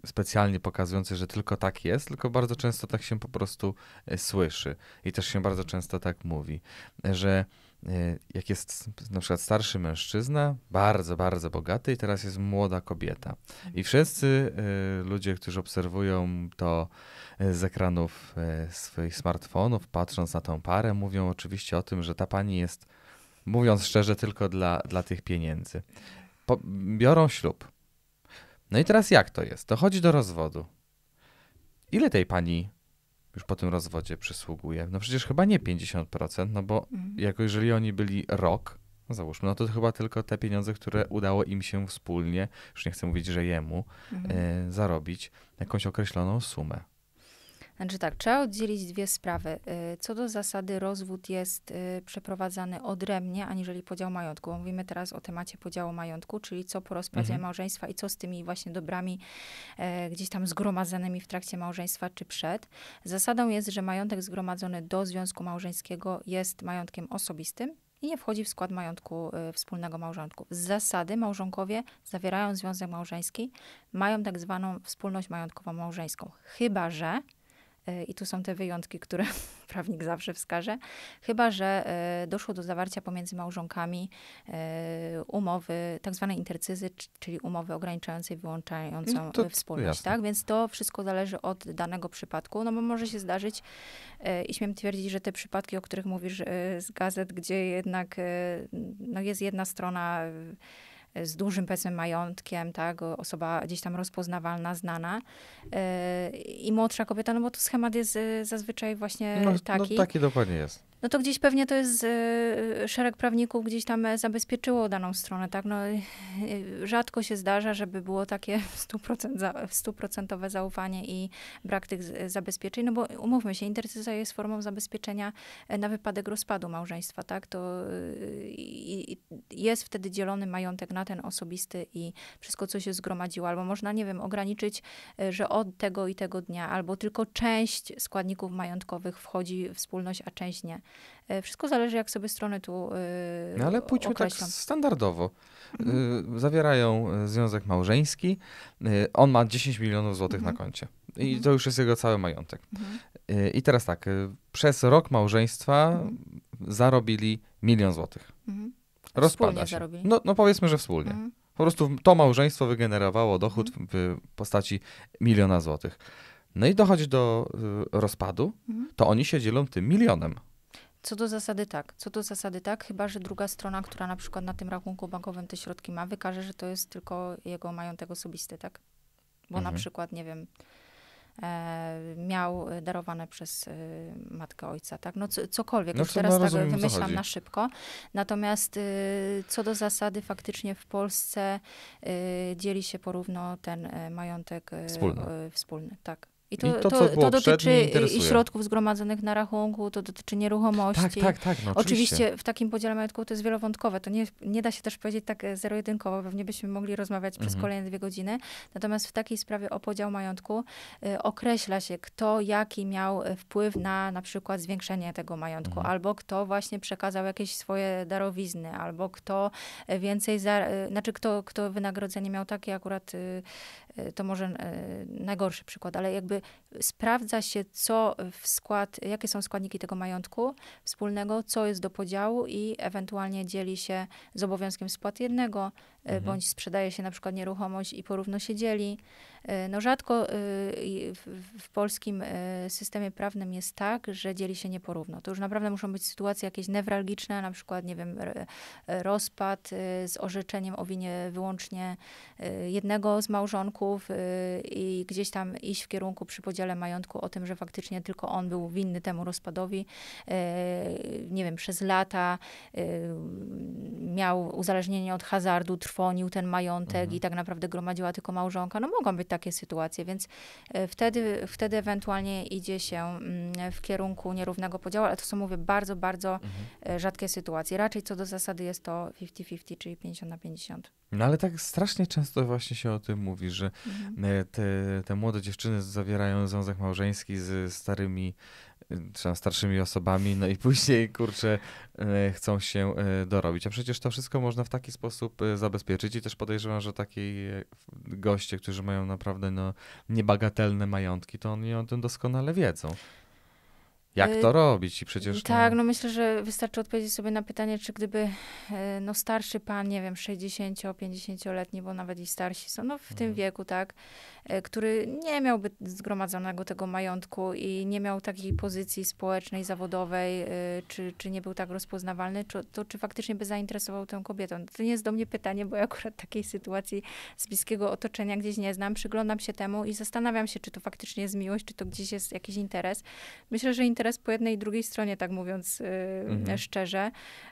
specjalnie pokazujący, że tylko tak jest, tylko bardzo często tak się po prostu e, słyszy i też się bardzo często tak mówi, że e, jak jest na przykład starszy mężczyzna, bardzo, bardzo bogaty, i teraz jest młoda kobieta. I mhm. wszyscy e, ludzie, którzy obserwują to z ekranów swoich smartfonów, patrząc na tą parę, mówią oczywiście o tym, że ta pani jest, mówiąc szczerze, tylko dla, dla tych pieniędzy. Po, biorą ślub. No i teraz jak to jest? Dochodzi do rozwodu. Ile tej pani już po tym rozwodzie przysługuje? No przecież chyba nie 50%, no bo mhm. jako jeżeli oni byli rok, no załóżmy, no to chyba tylko te pieniądze, które udało im się wspólnie, już nie chcę mówić, że jemu, mhm. y, zarobić jakąś określoną sumę. Znaczy tak, trzeba oddzielić dwie sprawy. Y, co do zasady, rozwód jest y, przeprowadzany odrębnie, aniżeli podział majątku. Bo mówimy teraz o temacie podziału majątku, czyli co po rozpadzie mhm. małżeństwa i co z tymi właśnie dobrami e, gdzieś tam zgromadzonymi w trakcie małżeństwa czy przed. Zasadą jest, że majątek zgromadzony do związku małżeńskiego jest majątkiem osobistym, i nie wchodzi w skład majątku y, wspólnego małżonków. Z zasady małżonkowie zawierają związek małżeński, mają tak zwaną wspólność majątkową małżeńską, chyba że E, I tu są te wyjątki, które prawnik zawsze wskaże, chyba że e, doszło do zawarcia pomiędzy małżonkami e, umowy tak zwanej intercyzy, czyli umowy ograniczającej, wyłączającą no to, wspólność. tak? Więc to wszystko zależy od danego przypadku. No bo może się zdarzyć i śmiem twierdzić, że te przypadki, o których mówisz z gazet, gdzie jednak no jest jedna strona z dużym powiedzmy majątkiem, tak, osoba gdzieś tam rozpoznawalna, znana e, i młodsza kobieta, no bo to schemat jest e, zazwyczaj właśnie no, no taki. No taki dokładnie jest no to gdzieś pewnie to jest y, szereg prawników gdzieś tam e, zabezpieczyło daną stronę, tak? No, y, rzadko się zdarza, żeby było takie stuprocentowe zaufanie i brak tych e, zabezpieczeń, no bo umówmy się, intercyza jest formą zabezpieczenia e, na wypadek rozpadu małżeństwa, tak? To y, jest wtedy dzielony majątek na ten osobisty i wszystko, co się zgromadziło, albo można, nie wiem, ograniczyć, że od tego i tego dnia, albo tylko część składników majątkowych wchodzi w wspólność, a część nie. E, wszystko zależy, jak sobie strony tu e, No ale pójdźmy tak określam. tak standardowo. Mhm. E, zawierają związek małżeński. On ma 10 milionów złotych na mhm. koncie. I mhm. to już jest jego cały majątek. I teraz tak, przez rok małżeństwa zarobili milion złotych. Rozpada się. Zarobili. No, no powiedzmy, że wspólnie. Po prostu to małżeństwo wygenerowało dochód w postaci miliona złotych. No i dochodzi do rozpadu, to oni się dzielą tym milionem. Co do zasady tak, co do zasady tak, chyba że druga strona, która na przykład na tym rachunku bankowym te środki ma, wykaże, że to jest tylko jego majątek osobisty, tak? Bo mhm. na przykład, nie wiem, e, miał darowane przez e, matkę ojca, tak? No cokolwiek, no, już teraz no, tak rozumiem, tak wymyślam na szybko. Natomiast e, co do zasady faktycznie w Polsce y, dzieli się porówno ten e, majątek e, wspólny. wspólny, tak. I to, I to, to, to dotyczy i środków zgromadzonych na rachunku, to dotyczy nieruchomości. Tak, tak, tak. No, oczywiście. oczywiście. w takim podziale majątku to jest wielowątkowe. To nie, nie da się też powiedzieć tak e, zero-jedynkowo, pewnie byśmy mogli rozmawiać mhm. przez kolejne dwie godziny. Natomiast w takiej sprawie o podział majątku y, określa się, kto jaki miał e, wpływ na na przykład zwiększenie tego majątku, mhm. albo kto właśnie przekazał jakieś swoje darowizny, albo kto więcej, za, y, znaczy kto, kto wynagrodzenie miał takie akurat y, E, to może e, najgorszy przykład, ale jakby sprawdza się, co w skład, jakie są składniki tego majątku wspólnego, co jest do podziału i ewentualnie dzieli się z obowiązkiem spłat jednego, mhm. E, bądź sprzedaje się na przykład nieruchomość i porówno się dzieli. E, no rzadko e, w polskim systemie prawnym jest tak, że dzieli się nieporówno. To już naprawdę muszą być sytuacje jakieś newralgiczne, na przykład, nie wiem, rozpad z orzeczeniem o winie wyłącznie jednego z małżonków i gdzieś tam iść w kierunku przy podziale majątku o tym, że faktycznie tylko on był winny temu rozpadowi. Nie wiem, przez lata miał uzależnienie od hazardu, trwało trwonił ten majątek mhm. i tak naprawdę gromadziła tylko małżonka. No mogą być takie sytuacje, więc e, wtedy, wtedy ewentualnie idzie się mm, w kierunku nierównego podziału, ale to są, mówię, bardzo, bardzo mhm. E, rzadkie sytuacje. Raczej co do zasady jest to 50-50, czyli 50 na 50. No ale tak strasznie często właśnie się o tym mówi, że mhm. E, te, te młode dziewczyny zawierają związek małżeński z starymi trzeba starszymi osobami, no i później, kurczę, e, chcą się e, dorobić. A przecież to wszystko można w taki sposób e, zabezpieczyć i też podejrzewam, że taki goście, którzy mają naprawdę no, niebagatelne majątki, to oni o tym doskonale wiedzą. Jak y, to robić? I przecież. No. Tak, no... no myślę, że wystarczy odpowiedzieć sobie na pytanie, czy gdyby e, no, starszy pan, nie wiem, 60-50-letni, bo nawet i starsi są, no w mhm. tym wieku, tak, e, który nie miałby zgromadzonego tego majątku i nie miał takiej pozycji społecznej, zawodowej, e, czy, czy nie był tak rozpoznawalny, czy, to czy faktycznie by zainteresował tę kobietę? To nie jest do mnie pytanie, bo ja akurat takiej sytuacji z bliskiego otoczenia gdzieś nie znam. Przyglądam się temu i zastanawiam się, czy to faktycznie jest miłość, czy to gdzieś jest jakiś interes. Myślę, że interes interes po jednej i drugiej stronie, tak mówiąc y, mhm. szczerze.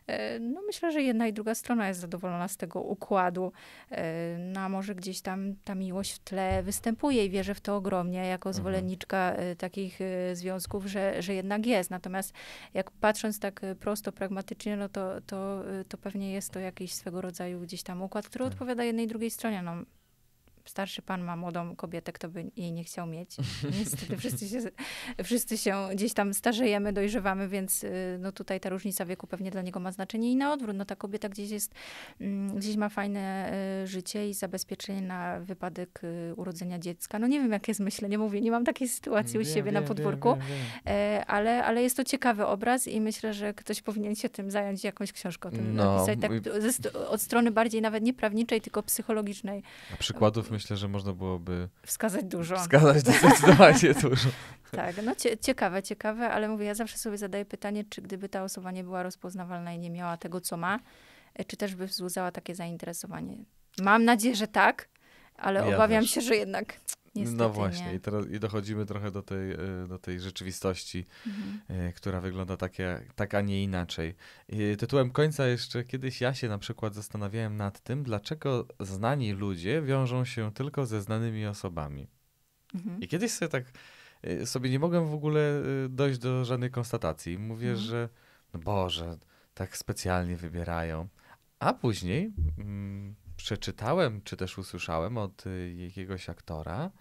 Y, no myślę, że jedna i druga strona jest zadowolona z tego układu. Y, no a może gdzieś tam ta miłość w tle występuje i wierzę w to ogromnie, jako mhm. zwolenniczka y, takich y, związków, że, że jednak jest. Natomiast jak patrząc tak y, prosto, pragmatycznie, no to, to, y, to pewnie jest to jakiś swego rodzaju gdzieś tam układ, który tak. odpowiada jednej i drugiej stronie. No, starszy pan ma młodą kobietę, kto by jej nie chciał mieć. Niestety wszyscy się, wszyscy się gdzieś tam starzejemy, dojrzewamy, więc y, no tutaj ta różnica wieku pewnie dla niego ma znaczenie i na odwrót, no ta kobieta gdzieś jest, mm, gdzieś ma fajne y, życie i zabezpieczenie na wypadek y, urodzenia dziecka. No nie wiem, jak jest myślenie, mówię, nie mam takiej sytuacji wiem, u siebie wiem, na podwórku, wiem, e, Ale, ale jest to ciekawy obraz i myślę, że ktoś powinien się tym zająć, jakąś książkę o tym no, napisać, tak, od strony bardziej nawet nie prawniczej, tylko psychologicznej. A przykładów myślę, że można byłoby. Wskazać dużo. Wskazać zdecydowanie dużo. Tak, no ciekawe, ciekawe, ale mówię, ja zawsze sobie zadaję pytanie, czy gdyby ta osoba nie była rozpoznawalna i nie miała tego, co ma, e, czy też by wzbudzała takie zainteresowanie. Mam nadzieję, że tak, ale ja obawiam też. się, że jednak Niestety no właśnie, nie. I, teraz, i dochodzimy trochę do tej, e, do tej rzeczywistości, mhm. E, która wygląda takie, tak, a nie inaczej. I e, tytułem końca jeszcze kiedyś ja się na przykład zastanawiałem nad tym, dlaczego znani ludzie wiążą się tylko ze znanymi osobami. Mhm. I kiedyś sobie tak sobie nie mogłem w ogóle dojść do żadnej konstatacji. Mówię, mhm. że no Boże, tak specjalnie wybierają. A później. Mm, przeczytałem, czy też usłyszałem od y, jakiegoś aktora,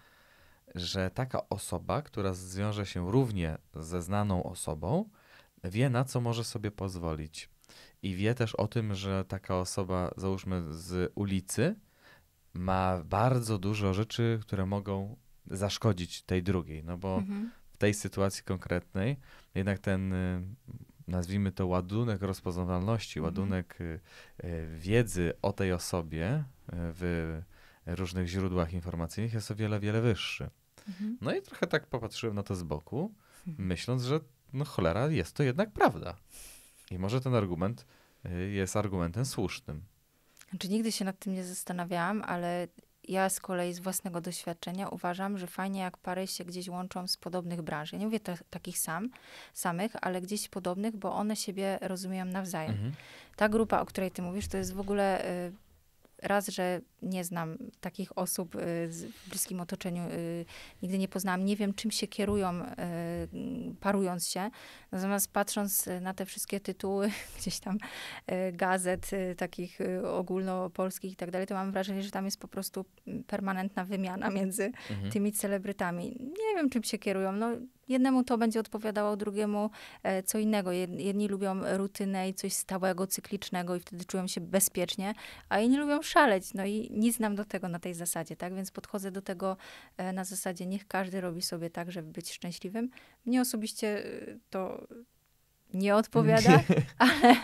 że taka osoba, która zwiąże się równie ze znaną osobą, wie na co może sobie pozwolić. I wie też o tym, że taka osoba, załóżmy z ulicy, ma bardzo dużo rzeczy, które mogą zaszkodzić tej drugiej, no bo mhm. w tej sytuacji konkretnej jednak ten y, nazwijmy to ładunek rozpoznawalności, mhm. ładunek y, y, wiedzy o tej osobie y, w różnych źródłach informacyjnych jest o wiele, wiele wyższy. Mhm. No i trochę tak popatrzyłem na to z boku, mhm. myśląc, że no cholera, jest to jednak prawda. I może ten argument jest argumentem słusznym. Znaczy nigdy się nad tym nie zastanawiałam, ale ja z kolei z własnego doświadczenia uważam, że fajnie jak pary się gdzieś łączą z podobnych branż. Ja nie mówię takich sam, samych, ale gdzieś podobnych, bo one siebie rozumieją nawzajem. Mhm. Ta grupa, o której ty mówisz, to jest w ogóle y, raz, że nie znam takich osób y, w bliskim otoczeniu, y, nigdy nie poznałam, nie wiem czym się kierują y, parując się, natomiast patrząc na te wszystkie tytuły gdzieś tam gazet takich ogólnopolskich i tak dalej, to mam wrażenie, że tam jest po prostu mm, permanentna wymiana między mhm. tymi celebrytami. Nie wiem czym się kierują, no jednemu to będzie odpowiadało, drugiemu e, co innego. Jedni lubią rutynę i coś stałego, cyklicznego i wtedy czują się bezpiecznie, a inni lubią szaleć. No i nic nam do tego na tej zasadzie, tak? Więc podchodzę do tego e, na zasadzie niech każdy robi sobie tak, żeby być szczęśliwym. Mnie osobiście e, to nie odpowiada, ale,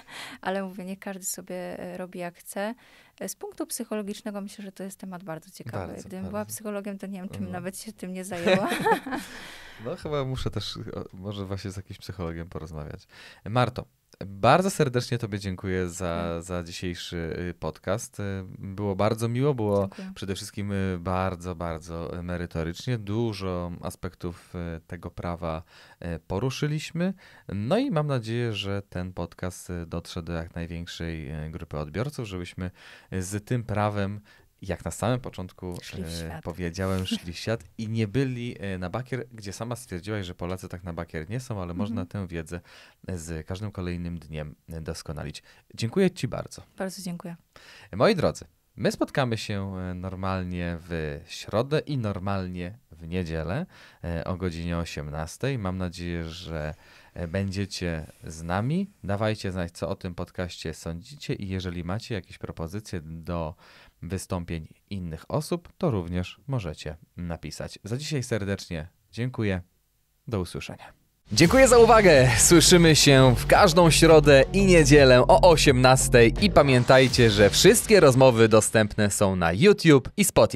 ale mówię, niech każdy sobie robi jak chce. Z punktu psychologicznego myślę, że to jest temat bardzo ciekawy. Bardzo, Gdybym bardzo. była psychologiem, to nie wiem, czym no. nawet się tym nie zajęła. no chyba muszę też, może właśnie z jakimś psychologiem porozmawiać. Marto, bardzo serdecznie Tobie dziękuję za, za dzisiejszy y, podcast. Y, było bardzo miło, było dziękuję. przede wszystkim y, bardzo, bardzo merytorycznie. Dużo aspektów tego prawa poruszyliśmy. No i mam nadzieję, że ten podcast dotrze do jak największej grupy odbiorców, żebyśmy z tym prawem jak na samym początku e, powiedziałem, szli w świat i nie byli e, na bakier, gdzie sama stwierdziłaś, że Polacy tak na bakier nie są, ale można mhm. tę wiedzę z każdym kolejnym dniem e, doskonalić. Dziękuję Ci bardzo. Bardzo dziękuję. Moi drodzy, my spotkamy się normalnie w środę i normalnie w niedzielę o godzinie 18. Mam nadzieję, że będziecie z nami. Dawajcie znać, co o tym podcaście sądzicie i jeżeli macie jakieś propozycje do wystąpień innych osób, to również możecie napisać. Za dzisiaj serdecznie dziękuję. Do usłyszenia. Dziękuję za uwagę. Słyszymy się w każdą środę i niedzielę o 18:00 i pamiętajcie, że wszystkie rozmowy dostępne są na YouTube i Spotify.